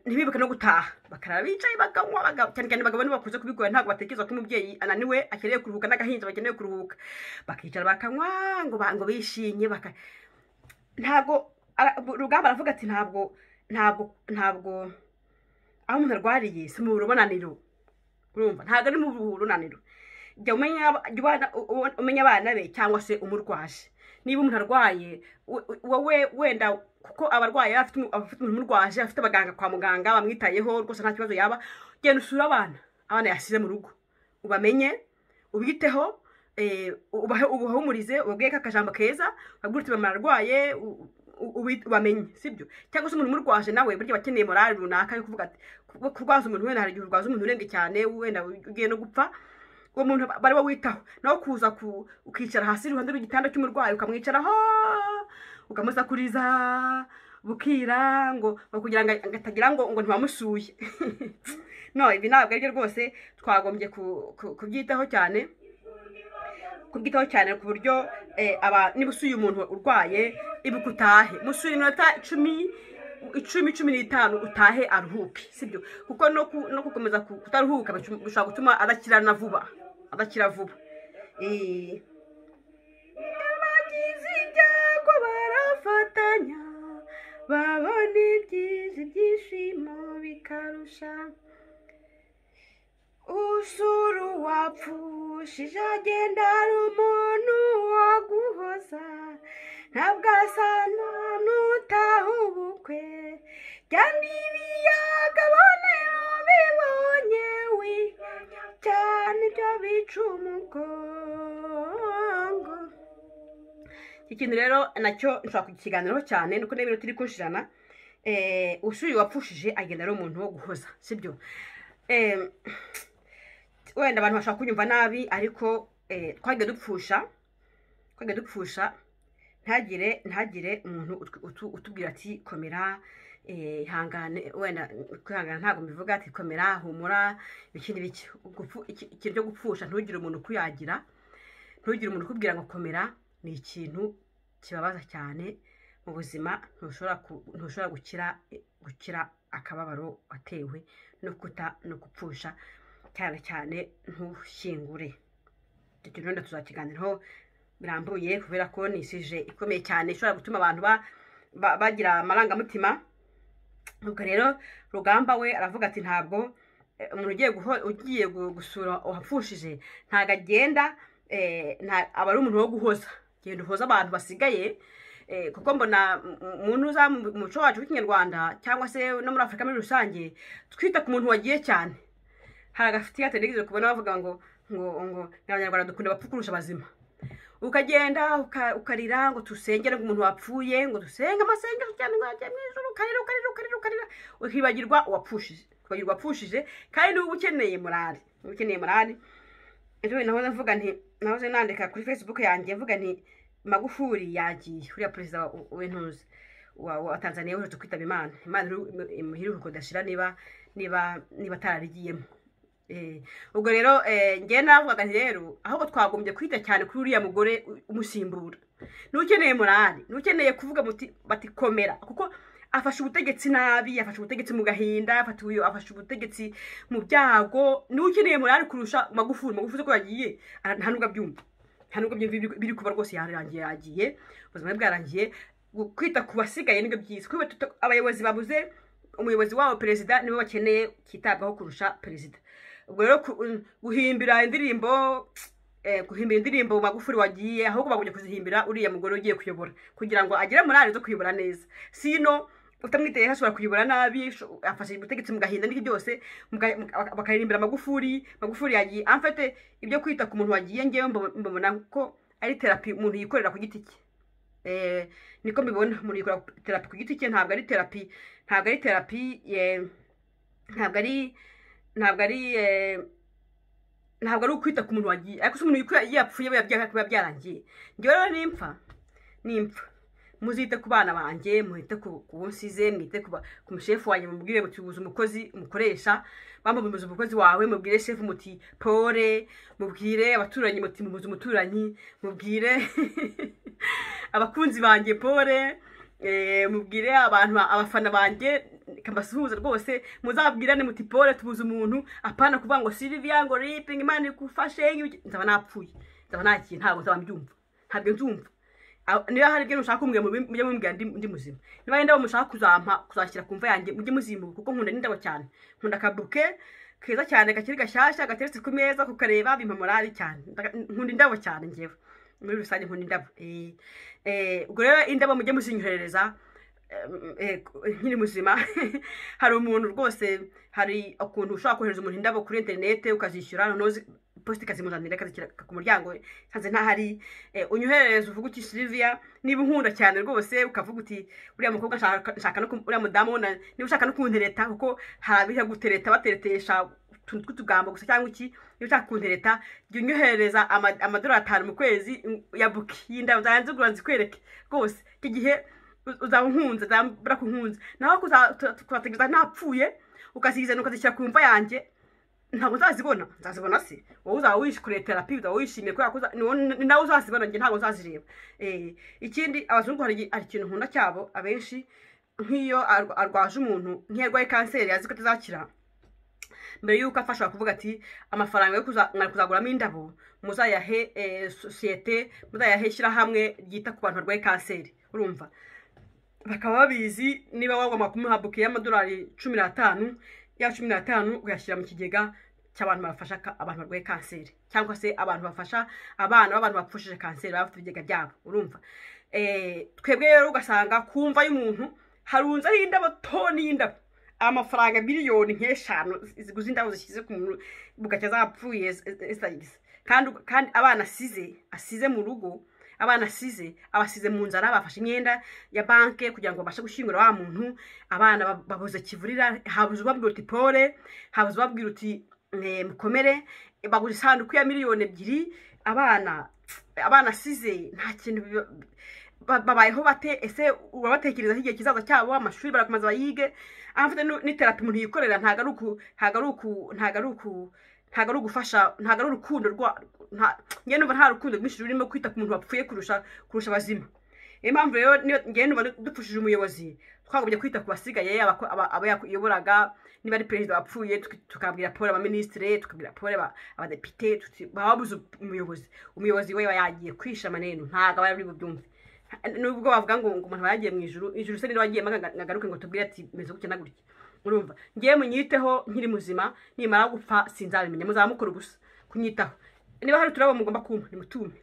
A: ntibibuke no gutaha bakarara bicaye bakanywa cyane cyane abagabo nibo bakunze kubikora ntabwo batekereza ko umubyeyi ananiwe akeneye kuruhuka n'agahinja bakeneye kuruhuka bakicara bakanywa ngo bishimye ntabwo urugamba aravuga ati ntabwo ntabwo ntabwo aho umuntu arwariye si mu rubonaniro urumva ntabwo ari mu rubonaniro jya umenya abana be cyangwa se umurwaje niba umuntu arwaye wowe wenda kuko abarwayi afite umuntu umurwaje afite abaganga kwa muganga bamwitayeho rwose nta kibazo yaba genda usura abana abana yashyize mu rugo ubamenye ubiteho eh, ubahumurize ubabwiye ko akajambo keza ubabwire uti mama arwaye ubamenye sibyo cyangwa se umuntu umurwaje nawe burya bakeneye morale runaka yo kuvuga ati kurwaza umuntu wenda hari igihe urwaza umuntu urembye cyane wenda ugiye no gupfa uwo muntu bari witaho nawe kuza ukicara hasi iruhande rw'igitanda cy'umurwayi ukamwicaraho ukamusakuriza bukira ngo kugira ngo atagira ngo ngo ntibamusuye no ibi ntabwo aribyo rwose twagombye kubyitaho cyane kubwitaho cyane ku buryo eh, niba usuye umuntu urwaye ibuka utahe musura iminota icumi icumi cumi n'itanu utahe aruhuke sibyo kuko no gukomeza kutaruhuka bishobora gutuma adakirana vuba adakira vuba eh.
B: abagize ibyago barafatanya babona ibyiza ibyishimo bikarusha usuru uwapfushije agenda ari umuntu waguhoza ntabwo asa n'utaha ubukwe cyane ibiyaga bonero bibonye we cyane ibyo bica umugongo
A: iki kintu rero nacyo nshobora kukiganiraho cyane ni uko n'ibintu turi kunshirana eh, ushuye wapfushije agenda ari umuntu wo guhoza sibyo wenda abantu bashobora kunyumva nabi ariko eh, twajya dupfusha twajya dupfusha ntagire ntagire umuntu utubwira ati komera eh, ihangane wenda kwihangana ntabwo mbivuga ati komera humura bikindi ikintu cyo gupfusha ntugire umuntu kuyagira ntugire umuntu ukubwira ngo komera ni ikintu kibabaza cyane mu buzima ntushobora gukira gukira akababaro watewe no kuta no gupfusha cyane cyane ntushyingure icyo kintu wenda tuzakiganiraho birambuye kubera ko ni isije ikomeye cyane ishobora gutuma abantu bagira amarangamutima ubwo rero rugamba we aravuga ati ntabwo eh, umuntu ugiye gusura uwapfushije ntabwo agenda eh, aba ari umuntu wo guhoza genda uhoza abantu basigaye eh, kuko mbona umuntu uza mu muco wacu w'ikinyarwanda cyangwa se no muri afurika muri rusange twita ku muntu wagiye cyane hari agafitiya televiziyo kubona bavuga ngo ngo ngo abanyarwanda dukunda abapfukurusha abazima ukagenda ukarira ngo tusengere ngo umuntu wapfuye ngo dusenge amasengesho cyane ngo ajye mu ijoro ukarira ukarira ukarira ukarira ukibagirwa uwapfushije ukibagirwa uwapfushije kandi niba ukeneye morali niba ukeneye morali rero nahoze mvuga nti nahoze nandika kuri facebook yanjye mvuga nti magufuri yagiye uriya perezida w'intuzi wa tanzania wese tukwitaba imana imana imuhe iruhuko ridashira niba niba niba atararigiyemo Eh, ubwo rero eh, njye navugaga rero ahubwo twagombye kwita cyane kuri uriya mugore umusimbura n'ukeneye morali n'ukeneye kuvuga bati komera kuko afashe ubutegetsi nabi afashe ubutegetsi mu gahinda afashe ubutegetsi mu byago n'ukeneye murani kurusha magufuri magufuri ko yagiye nta nubwo abyumva nta nubwo abyumva biri kuba rwose yarangiye yagiye ubuzima bwarangiye kwita ku basigaye nibyo byiza abayobozi babuze umuyobozi wabo perezida nibo bakeneye cyitabwaho kurusha perezida ubwo rero guhimbira indirimbo eh, guhimbira indirimbo magufuri wagiye ahubwo bagomba kuzihimbira uriya mugore ugiye kuyobora kugira ngo agere muri zo kuyobora neza sino utamwiteye hashobora kuyobora nabi afashe ubutegetsi mu gahinda n'iki byose bakaririmbira amagufuri magufuri yagiye amfate ibyo kwita ku muntu wagiye ngewe mbabona ko ari terapi umuntu yikorera ku giti cye eh, niko mbibona umuntu yikora terapi ku giti cye ntabwo ari terapi ntabwo ari terapi ntabwo ari ntabwo ari eh, ntabwo ari ukwita ku muntu wagiye ariko se umuntu yapfuye biba byarangiye ngewe rero nimfa nimfa muzite ku bana banjye muhite ku bunsize mwite ku mushefu wanjye mubwire muti buze umukozi mukoresha bamba umukozi wawe mubwire shefu muti pole mubwire abaturanyi muti mubuze umuturanyi mubwire abakunzi banjye pole eh, mubwire abantu abafana banjye kambasuhuza rwose muzabwirane muti pole tubuze umuntu apana kuvuga ngo siriviya ngo ripingi imana igufashe nzaba napfuye nzaba nta kintu ntabwo nzaba mbyumva ntabwo nzumva niba hari ibyo mushaka umwe mujye mubwira ndi muzima niba hari indabo mushaka kuzampa kuzashyira ku mva yanjye mujye muzimuka kuko nkunda n'indabo cyane nkunda akabuke keza cyane gakiri gashyashya gateretse ku meza kukareba bimpa morali cyane nkunda indabo cyane ngewe muri rusange nkunda indabo eh, eh, ubwo rero indabo mujye muzinyoherereza Eh, eh, nkiri muzima hari umuntu rwose hari ukuntu ushobora kohereza umuntu indabo kuri interinete ukazishyura posite ikazimuzanira ikazishyira ku muryango nsanze ntahari eh, unyoherereza uvuga uti siriviya niba unkunda cyane rwose ukavuga uti uriya mukobwa nshaka no uriya mudamu niba ushaka no kuntereta kuko hari abiha gutereta bateretesha utuntu tw'utugambo gusa cyangwa iki niba ushaka kuntereta jya unyoherereza amadorari atanu mu kwezi ya buki y'indabo zanjye zigura zikwereke rwose iki gihe uzaba unkunze uzaba kunkunze nawe kuzategereza ntapfuye ukazizana ukazishyira ku mva yanjye ntabwo uzazibona nzazibona se wowe uzaba wishi kure terapi uzaba wishimiye kubera ko ni nawe uzazibona njye ntabwo nzazireba eh, ikindi abazungu hari ikintu nkunda cyabo abenshi nk'iyo arwaje umuntu nk'iyo arwaye kanseri azi ko atazakira mbere y'uko afasha kuvuga ati amafaranga yo kuzaguramo indabo muzayahe eh, sosiyete muzayahe ishyirahamwe ryita ku bantu barwaye kanseri urumva bakaba babizi niba wagomba kumuhabukiye amadolari cumi n'atanu ya cumi n'atanu uyashyira mu kigega cy'abantu bafasha abantu barwaye kanseri cyangwa se abantu bafasha abana b'abantu bapfushije kanseri baba bafite ibigega byabo urumva eh, twebwe rero ugasanga ku mva y'umuntu harunzeho indabo toni y'indabo amafaranga miliyoni nk'eshanu ziguze indabo zishyize ku muntu bugacya zapfuye eh, eh, kandi abana asize asize mu rugo abana asize abasize mu nzara bafashe imyenda ya banki kugira ngo babashe gushyingura wa muntu abana babuze kivurira habuze ubabwira uti pole habuze ubabwira uti mukomere bagura isanduku ya miliyoni ebyiri abana abana asize nta kintu babayeho bate ese urabatekerezaho igihe kizaza cyabo amashuri barakomeza bayige ahafite n'iterapi umuntu yikorera ntabwo ari uku ntabwo ari uku ntabwo ari uku ntabwo ari ugufasha ntabwo ari urukundo rwa njyewe numva nta rukundo rwinshi rurimo kwita ku muntu wapfuye kurusha kurusha abazima niyo mpamvu rero njyewe numva dupfushije umuyobozi twagomba kwita ku basigaye aba yayoboraga niba ari perezida wapfuye tukabwira polo abaminisitire tukabwira polo abadepite babuze umuyobozi umuyobozi we yagiye kwisha amanenu ntabwo aba ari bubyumve nubwo bavuga ngo umuntu yagiye mu ijuru ijuru se niba wagiye ngo tumbwire ati meze gutya na gutya urumva ngewe munyiteho nkiri muzima nimara gupfa sinzabimenya muzaba mukora gusa kunyitaho niba hari uturabo mugomba kumpa nimutume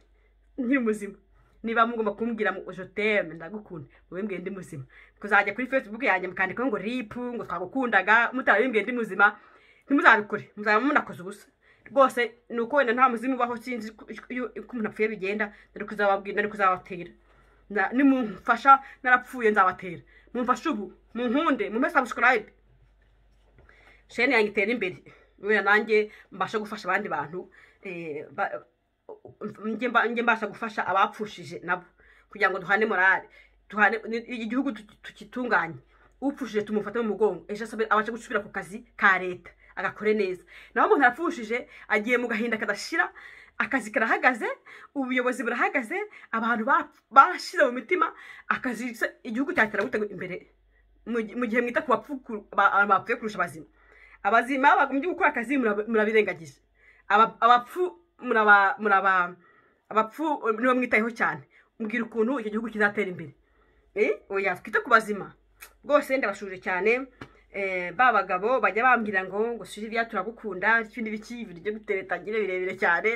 A: nkiri muzima niba mugomba kumbwira mu joteme ndagukunda mubimbwiye ndi muzima kuzajya kuri facebook yanjye mukandikaho ngo ripu ngo twagukundaga mutarabimbwiye ndi muzima ntimuzabikore muzaba munakoze ubusa rwose ni uko wenda nta muzimu ubaho sinzi uko umuntu apfuye bigenda nari kuzababwira nari kuzabatera nimumfasha narapfuye nzabatera mumfashe ubu mu mumpe subscribe sheni yanjye itera imbere kubera nanjye mbasha gufasha abandi bantu eh, njye mbasha gufasha abapfushije nabo kugira ngo duhane morale igihugu tukitunganye upfushije tumufate mu mugongo ejo abasha gusubira ku kazi ka leta agakore neza naho umuntu arapfushije agiye mu gahinda kadashira akazi karahagaze ubuyobozi burahagaze abantu bashyize mu mitima akazi igihugu cyatera gutera imbere mu gihe mwita ku bapfuye kurusha abazima abazima bagombye gukora akazi murabirengagije abapfu muraba abapfu nibo mwitayeho cyane mbwira ukuntu icyo gihugu kizatera imbere eh? oya twite ku bazima rwose ndabashuje cyane eh, ba bagabo bajya bambwira ngo ngo suri biriya turagukunda ikindi biki ibiryo biteretagire birebire cyane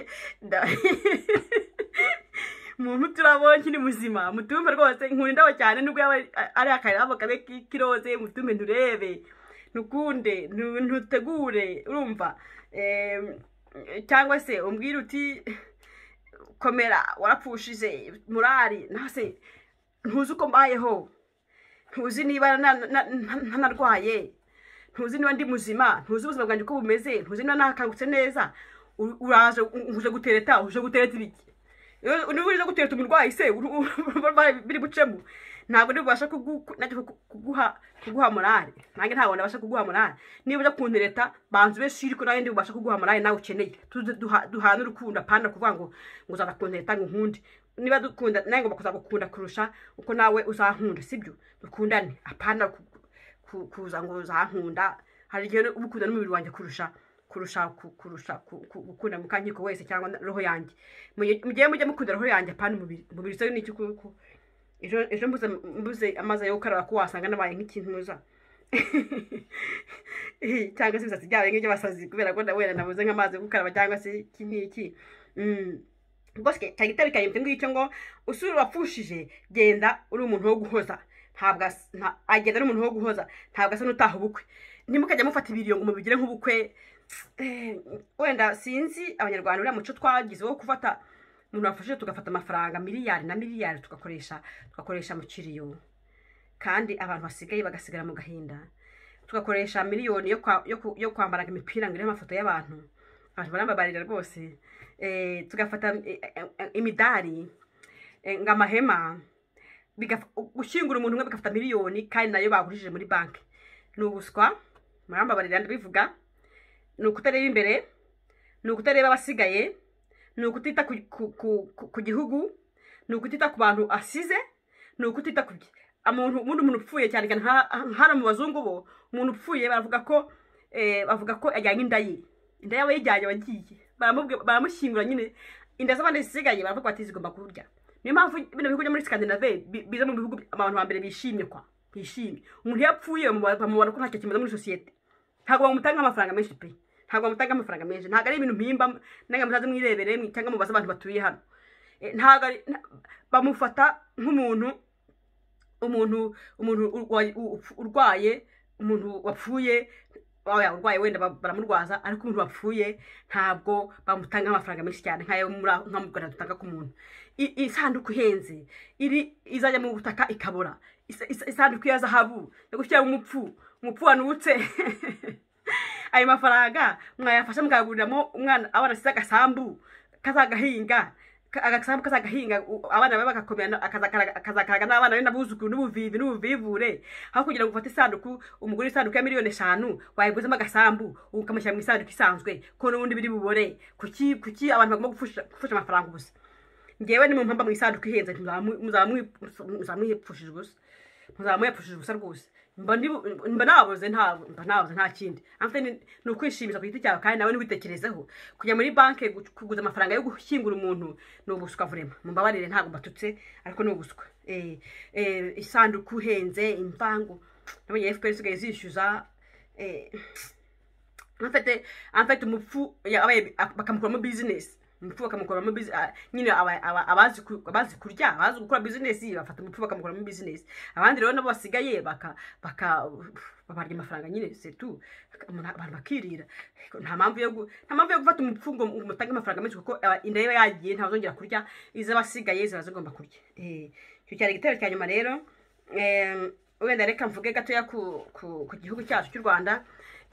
A: muntu turabonye ukiri muzima mutumve rwose nkunda indabo cyane nubwo yaba ari akarabo kabe k'iroze mutume nturebe ntukunde ntutegure urumva cyangwa se umbwire uti komera warapfushije murari ntase ntuzi uko mbayeho ntuzi niba ntanarwaye ntuzi niba ndi muzima ntuzi ubuzima bwanjye uko bumeze ntuzi niba nakangutse neza uraje uje gutereta uje gutereta ibiki niba uje gutereta umurwayi se biri bucemo ntabwo ntibubasha kuguha morale nanjye ntabwo nabasha kuguha morale niba ujya ku leta banza ube shiri ko nawe ntibubasha kuguha morale nawe ukeneye duhana urukundo apana kuvuga ngo ngo uzaza ku leta ngo nkunde niba dukunda nawe ngomba kuzagukunda kurusha uko nawe uzankunda sibyo dukundane apana kuza ngo uzankunda hari igihe uba ukunda n'umubiri wanjye kurusha kurusha kurusha gukunda mu kankiko wese cyangwa roho yanjye mu gihe mujya mukunda roho yanjye apana umubiri umubiri se ni icyo ejo mbuze amazi yo gukaraba ko wasanga nabaye nk'ikintuza cyangwa se imisatsi byabo nk'iby'abasazi kubera ko wenda nabuze nk'amazi yo gukaraba cyangwa se iki n'iki mm. bosike cyari itariki ngicyo ngicyo ngo usura wapfushije genda uri umuntu wo guhoza ntabwo agenda ari umuntu wo guhoza ntabwo asa n'utaha ubukwe nimukajya mufata ibiriyo ngo mubigire nk'ubukwe eh, wenda sinzi abanyarwanda uriya muco twagize wo gufata umuntu wafashije tugafata amafaranga miliyari na miliyari tugakoresha tugakoresha mu kiriyo kandi abantu basigaye bagasigara mu gahinda tugakoresha miliyoni yo kwambara imipira ngo iriho amafoto y'abantu abantu barambabarira rwose eh, tugafata eh, eh, imidari ngo amahema gushyingura umuntu umwe bigafata miliyoni kandi nayo bagurije muri banki ni ubuswa murambabarira ndabivuga ni ukutareba imbere ni ukutareba abasigaye ni ukutita ku gihugu ni ukutita ku bantu asize ni ukutita ku umuntu umuntu upfuye cyane cyane hano mu bazungu bo umuntu upfuye baravuga ko eh, bavuga ko ajyanye inda ye inda yaba yijyanye wagiye baramushyingura nyine inda z'abandi zisigaye baravuga bati zigomba kurya niyo mpamvu bino bihugu byo muri sikandinave biza mu bihugu abantu ba mbere bishimye kwa bishimye umuntu iyo apfuye bamubona ko nta kimeze muri sosiyete ntabwo bamutanga amafaranga menshi pe ntabwo mutanga amafaranga menshi ntabwo ari ibintu mpimba nange muzaze mwirebere cyangwa mubaze abantu batuye hano eh, ntabwo bamufata nk'umuntu umuntu umuntu urwaye umuntu wapfuye urwaye wenda baramurwaza ariko umuntu wapfuye ntabwo bamutanga amafaranga menshi cyane nk'ayo mu rwanda dutanga ku muntu isanduku ihenze iri izajya mu butaka ikabura isanduku ya zahabu yo gushyira umupfu umupfu wanutse ayi mafaranga mungayafasha mungagurira mo umwana abana asize agasambu kazagahinga agasambu kazagahinga abana babe bakakomera akazakaraga n'abana be n'abuzukuru n'ubuvivi n'ubuvivure aho kugira ngo ufate isanduku umugore isanduku ya miliyoni eshanu wayiguzemo agasambu ukamushyira mu isanduku isanzwe ko n'ubundi biri bubore kuki kuki abantu bagomba gufasha amafaranga ubusa ngewe ni mu mpamvu mu isanduku ihenze muzaba mwipfushije ubusa muzaba mwipfushije ubusa rwose mba nabuze nta nta kindi amfite ni ukwishimiza ku giti cyawe kandi nawe ntiwitekerezeho kujya muri banki kuguza amafaranga yo gushyingura umuntu ni ubuswa vurema mumbabarire ntabwo mbatutse ariko ni ubuswa eh, eh, isanduku uhenze impangu nabonye fpr isigaye zishyuza amfete eh, umupfu bakamukuramo bizinesi umuti bakamukoramo ah, nyine abazi kurya abazi gukora bizinesi bafata umuti bakamukoramo bizinesi abandi rero nabo basigaye baka babarya amafaranga nyine setu abantu bakirira nta mpamvu yo gufata umutungo ngo mutange amafaranga menshi kuko inda iba yagiye ntazongera kurya iz'abasigaye ziba zigomba kurya eh, icyo cyari igitero cya nyuma rero wenda reka mvuge gatoya ku gihugu cyacu cy'u rwanda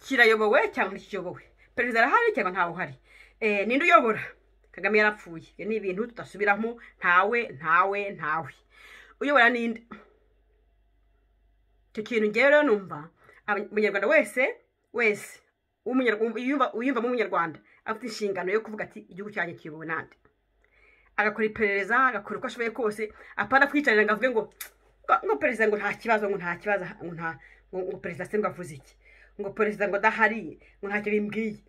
A: kirayobowe cyangwa ntikiyobowe perezida arahari cyangwa ntawe uhari eh, ninde uyobora kagame yarapfuye ni ibintu tutasubiramo ntawe ntawe ntawe uyobora n'indi icyo kintu ngewe rero numva umunyarwanda wese wese uyumvamo umunyarwanda afite inshingano yo kuvuga ati igihugu cyanjye kiyobowe nande agakora iperereza agakora uko ashoboye kose apana kwicarira ngo avuge ngo ngo perezida ngo nta kibazo ngo nta kibazo ngo perezida se ngo avuze iki ngo perezida ngo adahari ngo ntacyo bimbwiye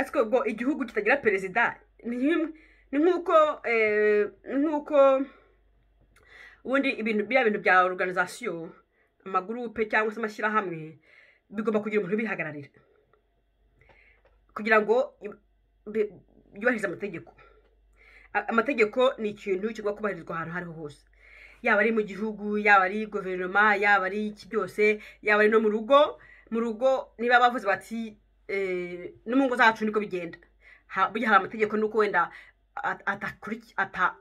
A: ese ubwo igihugu kitagira perezida ni nk'uko eh, nk'uko ubundi ibintu biriya bintu bya oruganizasiyo amagurupe cyangwa se amashyirahamwe bigomba kugira umuntu ubihagararira kugira ngo yubahirize amategeko amategeko ni ikintu kigomba kubahirizwa ahantu aho ariho hose yaba ari mu gihugu yaba ari guverinoma yaba ari iki byose yaba ari no mu rugo mu rugo niba bavuze bati Eh, no zacu niko bigenda burya hari amategeko nuko wenda ataba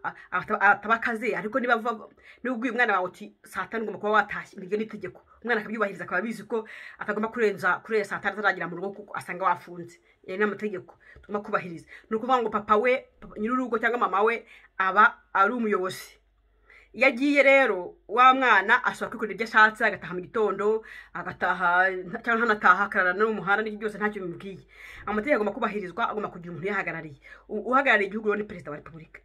A: akaze ariko niba ubwiye mwana wawe uti saa tanu ugomba kuba watashye niryo ni itegeko umwana akabyubahiriza akaba abizi ko atagomba kurenza kurera saa tanu mu rugo kuko asanga wafunze yari ni amategeko tugomba kubahiriza ni ukuvuga ngo papa we nyir'urugo cyangwa mama we aba ari umuyobozi Yagiye rero wa mwana ashobora kwikorera ibyo ashatse agataha mu gitondo agataha cyangwa ntanataha akarara no n'ibyo byose ntacyo bimubwiye amategeko agomba kubahirizwa agomba kugira umuntu uyahagarariye uhagarariye igihugu ni perezida wa repubulika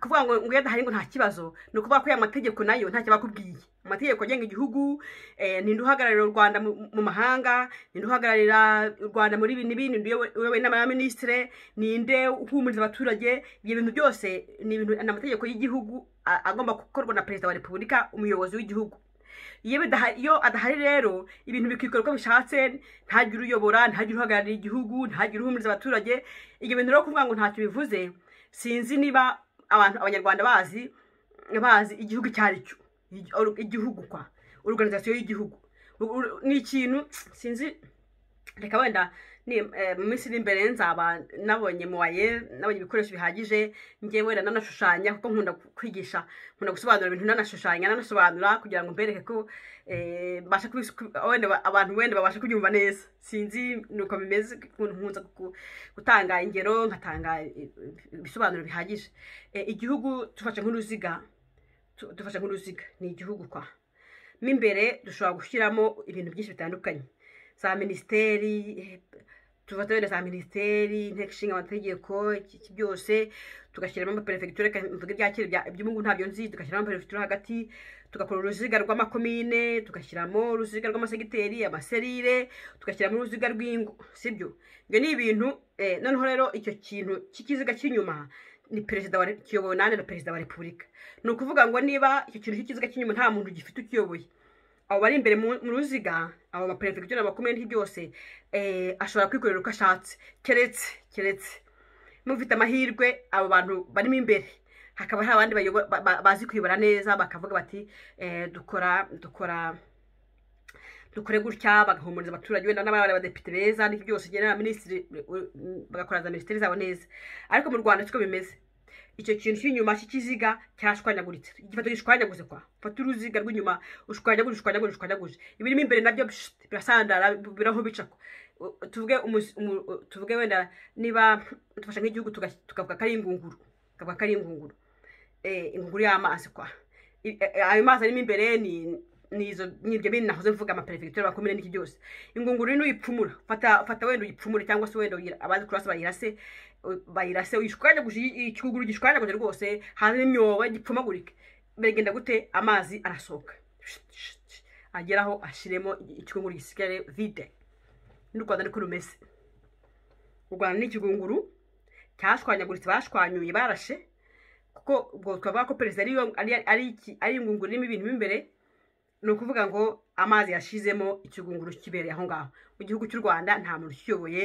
A: kuvuga ngo ngo yadahari ngo nta kibazo ni ukuvuga ko aya mategeko nayo ntacyo bakubwiye amategeko agenga igihugu eh, ninde uhagararira u rwanda mu mahanga ninde uhagararira u rwanda muri ibi n'ibi ninde uyoboye ya minisitire ninde uhumuriza abaturage ibyo bintu byose ni ibintu ni amategeko y'igihugu agomba gukorwa na perezida wa repubulika umuyobozi w'igihugu iyo adahari rero ibintu bikikora uko bishatse ntagire uyobora ntagire uhagararira igihugu ntagire uhumuriza abaturage ibyo bintu rero kuvuga ngo ntacyo bivuze sinzi niba abantu abanyarwanda bazi bazi igihugu icyo ari cyo igihugu kwa oruganizasiyo y'igihugu ni ikintu sinzi reka wenda Eh, mu minsi iri imbere nzaba nabonye muwaye nabonye ibikoresho bihagije njye wenda nanashushanya kuko nkunda kwigisha nkunda gusobanura ibintu nanashushanya nanasobanura kugira ngo mbereke ko eh, abantu wenda babasha kubyumva neza sinzi uko bimeze nkunze gutanga ingero nkatanga ibisobanuro bihagije eh, igihugu dufashe nk'uruziga dufashe nk'uruziga ni igihugu kwa mo imbere dushobora gushyiramo ibintu byinshi bitandukanye za minisiteri tubatabe za minisiteri inteko ishinga amategeko iki byose tugashyiramo amaperefegitura tuge byakira iby'ubungu ntabyo nzi tugashyiramo amaperefegitura hagati tugakora uruziga rw'amakomine tugashyiramo uruziga rw'amasegiteri amaserire tugashyiramo uruziga rw'ingo sibyo ibyo ni ibintu eh, noneho rero icyo kintu cy'ikiziga cy'inyuma ni perezida wa kiyobowe nane na perezida wa repubulika ni ukuvuga ngo niba icyo kintu cy'ikiziga cy'inyuma nta muntu gifite ukiyoboye abo bari imbere mu ruziga abo baperefegitura bakomeye byose eh, ashobora kwikorera uko ashatse keretse keretse mufite amahirwe abo bantu barimo imbere hakaba hari abandi bazi kuyobora neza bakavuga bati eh, dukora dukora dukore gutya bagahumuriza abaturage wenda n'abari abadepite beza n'ibyo byose ugena minisitiri bagakora za minisiteri zabo neza ariko mu rwanda siko bimeze icyo kintu kiri cy'ikiziga cyashwanyaguritse igifato gishwanyaguze kwa fata uruziga rw'inyuma ushwanyaguje ushwanyaguje ushwanyaguje ibirimo imbere nabyo birasandara biraho bicako tuvuge wenda niba dufashe nk'igihugu tukavuga ko ari ingunguru tukavuga ko ari ingunguru e, ingunguru y'amazi kwa e, e, ayo mazi arimo imbere ni n'ibyo bintu nahoze mvuga amaperefegitura bakomeye n'iki byose ingunguru nuyipfumura fata wenda uyipfumure cyangwa se wenda abazi kurasa bayirase bayirase wishwanyaguje ikiguguru gishwanyaguje rwose hanze imyobo gipfumagurike biragenda gute amazi arasohoka ageraho ashiremo ikigunguru gisigare vide n'u rwanda niko rumeze u rwanda ni ikigunguru cyashwanyaguritse bashwanyuye barashe kuko ubwo twavuga ko perezida ari ingunguru irimo ibintu imbere ni ukuvuga ngo amazi yashizemo ikigunguru kibereye aho ngaho mu gihugu cy'u rwanda nta muntu ukiyoboye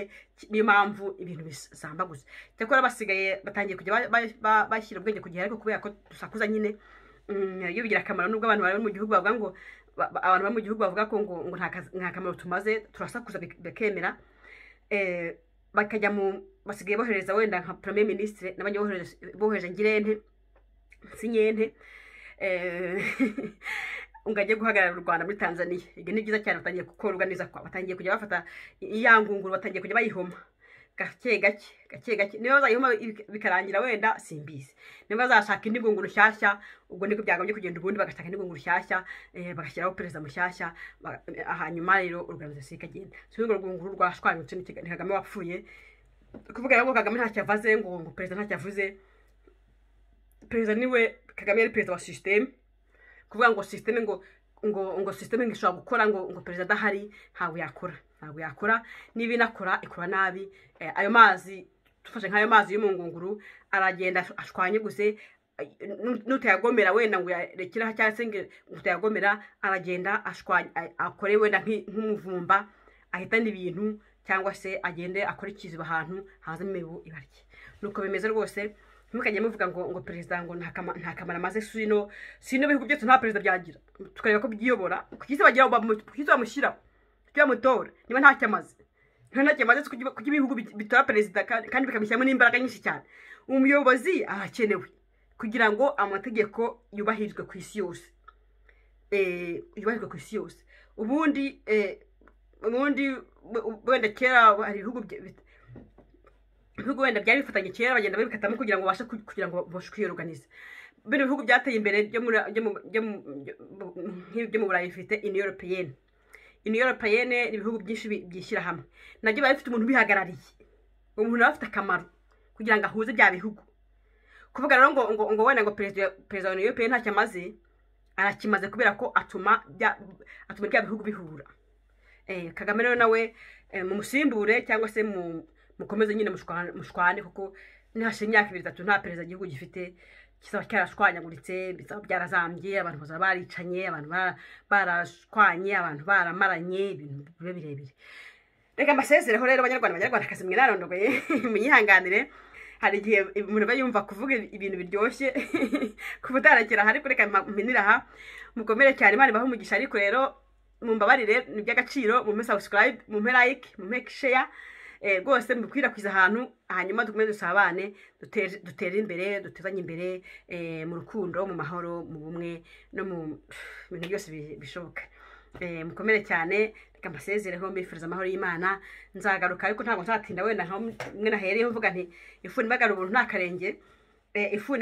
A: niyo mpamvu ibintu bisambaguza cyakora basigaye batangiye kujya bashyira ubwenge ku gihe ariko kubera ko dusakuza nyine mm, iyo bigira akamaro nubwo abantu bari mu gihugu bavuga ngo abantu bari mu gihugu bavuga ko ngo nta kamaro tumaze turasakuza bakemera eh, bakajya mu basigaye bohereza wenda nka premier ministre n'abajya bohereje ngirente sinyente eh, ngo ajye guhagararira u rwanda muri tanzania ibyo ni byiza cyane batangiye gukorwa neza batangiye kujya bafata iya ngunguru batangiye kujya bayihoma gake gake gake gake niba bazayihoma bikarangira wenda simbizi niba bazashaka indi ngunguru nshyashya ubwo niko byagombye kugenda ubundi bagashaka indi ngunguru nshyashya eh, bagashyiraho perezida mushyashya hanyuma rero organizasiyo ikagenda si urwo rwunguru rwashwanyutse ni kagame wapfuye kuvuga ngo kagame ntacyo avuze ngo ngo perezida ntacyo avuze perezida niwe kagame yari perezida wa sisiteme kuvuga ngo sisiteme ngo ngo ngo sisiteme ishobora gukora ngo ngo perezida adahari ntabwo yakora ntabwo yakora niba inakora ikora nabi eh, ayo mazi dufashe nk'ayo mazi yo mu ngunguru aragenda ashwanyaguze eh, n'utayagomera wenda ngo uyarekeraho cyangwa se ngo utayagomera aragenda eh, akore wenda nk'umuvumba ahitana ibintu cyangwa se agende akore ikiziba ahantu hanze imibu ibarye nuko bimeze rwose ntimukajye muvuga ngo ngo perezida ngo nta kamaro amaze sino sino bihugu byose nta perezida byagira tukareba ko byiyobora ku gisi bagira ku gisi bamushyiraho ibyo bamutora niba ntacyo amaze nta ntacyo amaze kuko ibihugu bitora perezida kandi bikamushyiramo n'imbaraga nyinshi cyane umuyobozi arakenewe kugira ngo amategeko yubahirizwe ku isi yose eh, yubahirizwe ku isi yose ubundi eh, ubundi wenda kera hari ibihugu ibihugu wenda byari bifatanye kera bagenda babikatamo kugira ngo babashe kugira ngo babashe kwiyoruganiza bino bihugu byateye imbere byo mu burayi bifite ini yoropeyene ini yoropeyene ni ibihugu byinshi byishyira hamwe nabyo biba bifite umuntu ubihagarariye umuntu aba afite akamaro kugira ngo ahuze bya bihugu kuvuga rero ngo ngo ngo wenda ngo perezida wa ini ntacyo amaze arakimaze kubera ko atuma atuma bya bihugu bihura eh, kagame rero nawe eh, mu musimbure cyangwa se mu mukomeze nyine mushwane kuko ntihashize imyaka ibiri itatu nta perezida igihugu gifite kizaba cyarashwanyaguritse bizaba byarazambye abantu bazaba baricanye abantu barashwanye abantu baramaranye ibintu bibe birebire reka mbasezereho rero abanyarwanda abanyarwandakazi mwe narondogoye munyihanganire hari igihe umuntu aba yumva kuvuga ibintu biryoshye ku butarakira aha ariko mpinira aha mukomere cyane imana ibahe umugisha ariko rero mumbabarire ni iby'agaciro mumpe subscribe mumpe like mumpe share Eh, rwose mbikwirakwiza ahantu hanyuma dukomeze dusabane dutere imbere dutezanye imbere eh, mu rukundo mu mahoro mu bumwe no mu bintu byose bishoboka eh, mukomere cyane reka mbasezereho mbifuriza amahoro y'imana nzagaruka ariko ntabwo nzatinda wenda nka mwe nahereyeho mvuga nti ifuni bagara ubuntu nta karenge ifuni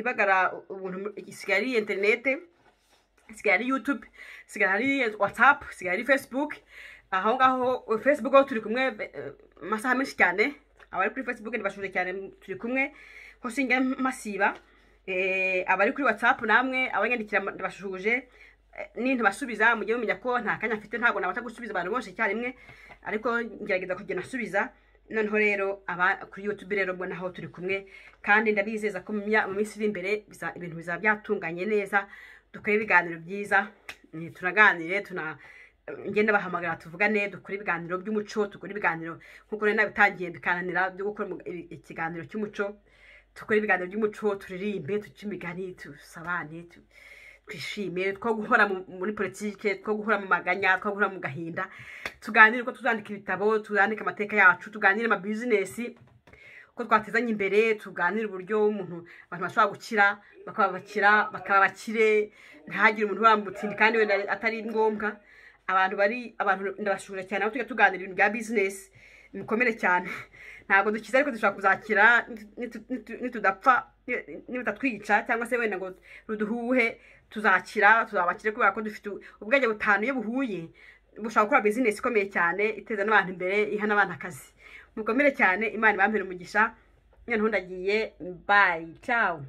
A: ibagara ubuntu isigaye ari interinete isigaye ari yutube isigaye ari watsapu isigaye ari fesibuke aho ngaho facebook turi kumwe amasaha menshi cyane abari kuri facebook ntibashuje cyane turi kumwe ko sinjya masiba abari kuri whatsapp namwe abanyandikira ntibashuje n'intibasubiza mujye mumenya ko nta kanya mfite ntabwo nabasha gusubiza abantu bose icyarimwe ariko ngerageza kugenda nsubiza noneho rero aba kuri youtube rero mbona aho turi kumwe kandi ndabizeza ko mu minsi iri imbere ibintu bizaba byatunganye neza dukore ibiganiro byiza turaganire tuna ngenda bahamagara tuvugane dukore ibiganiro by'umuco dukore ibiganiro nk'uko rero nabitangiye bikananira byo gukora ikiganiro cy'umuco dukore ibiganiro by'umuco turirimbe duce imigani dusabane twishime two guhora muri politike two guhora mu maganya two guhora mu gahinda tuganire uko tuzandika ibitabo tuzandika amateka yacu tuganire ama bizinesi uko twatezanya imbere tuganire uburyo umuntu abantu bashobora gukira bakaba bakira bakaba bakire ntihagire umuntu uhora kandi wenda atari ngombwa abantu bari abantu ndabashuje cyane aho tujya tuganira ibintu bya bizinesi bikomere cyane ntabwo dukize ariko dushobora kuzakira nitudapfa nibutatwica cyangwa se wenda ngo ruduhuhe tuzakira tuzabakire kubera ko dufite ubwenge butanu iyo buhuye bushobora gukora bizinesi ikomeye cyane iteza n'abantu imbere iha n'abantu akazi mukomere cyane imana ibambere umugisha noneho ndagiye bayi cyawu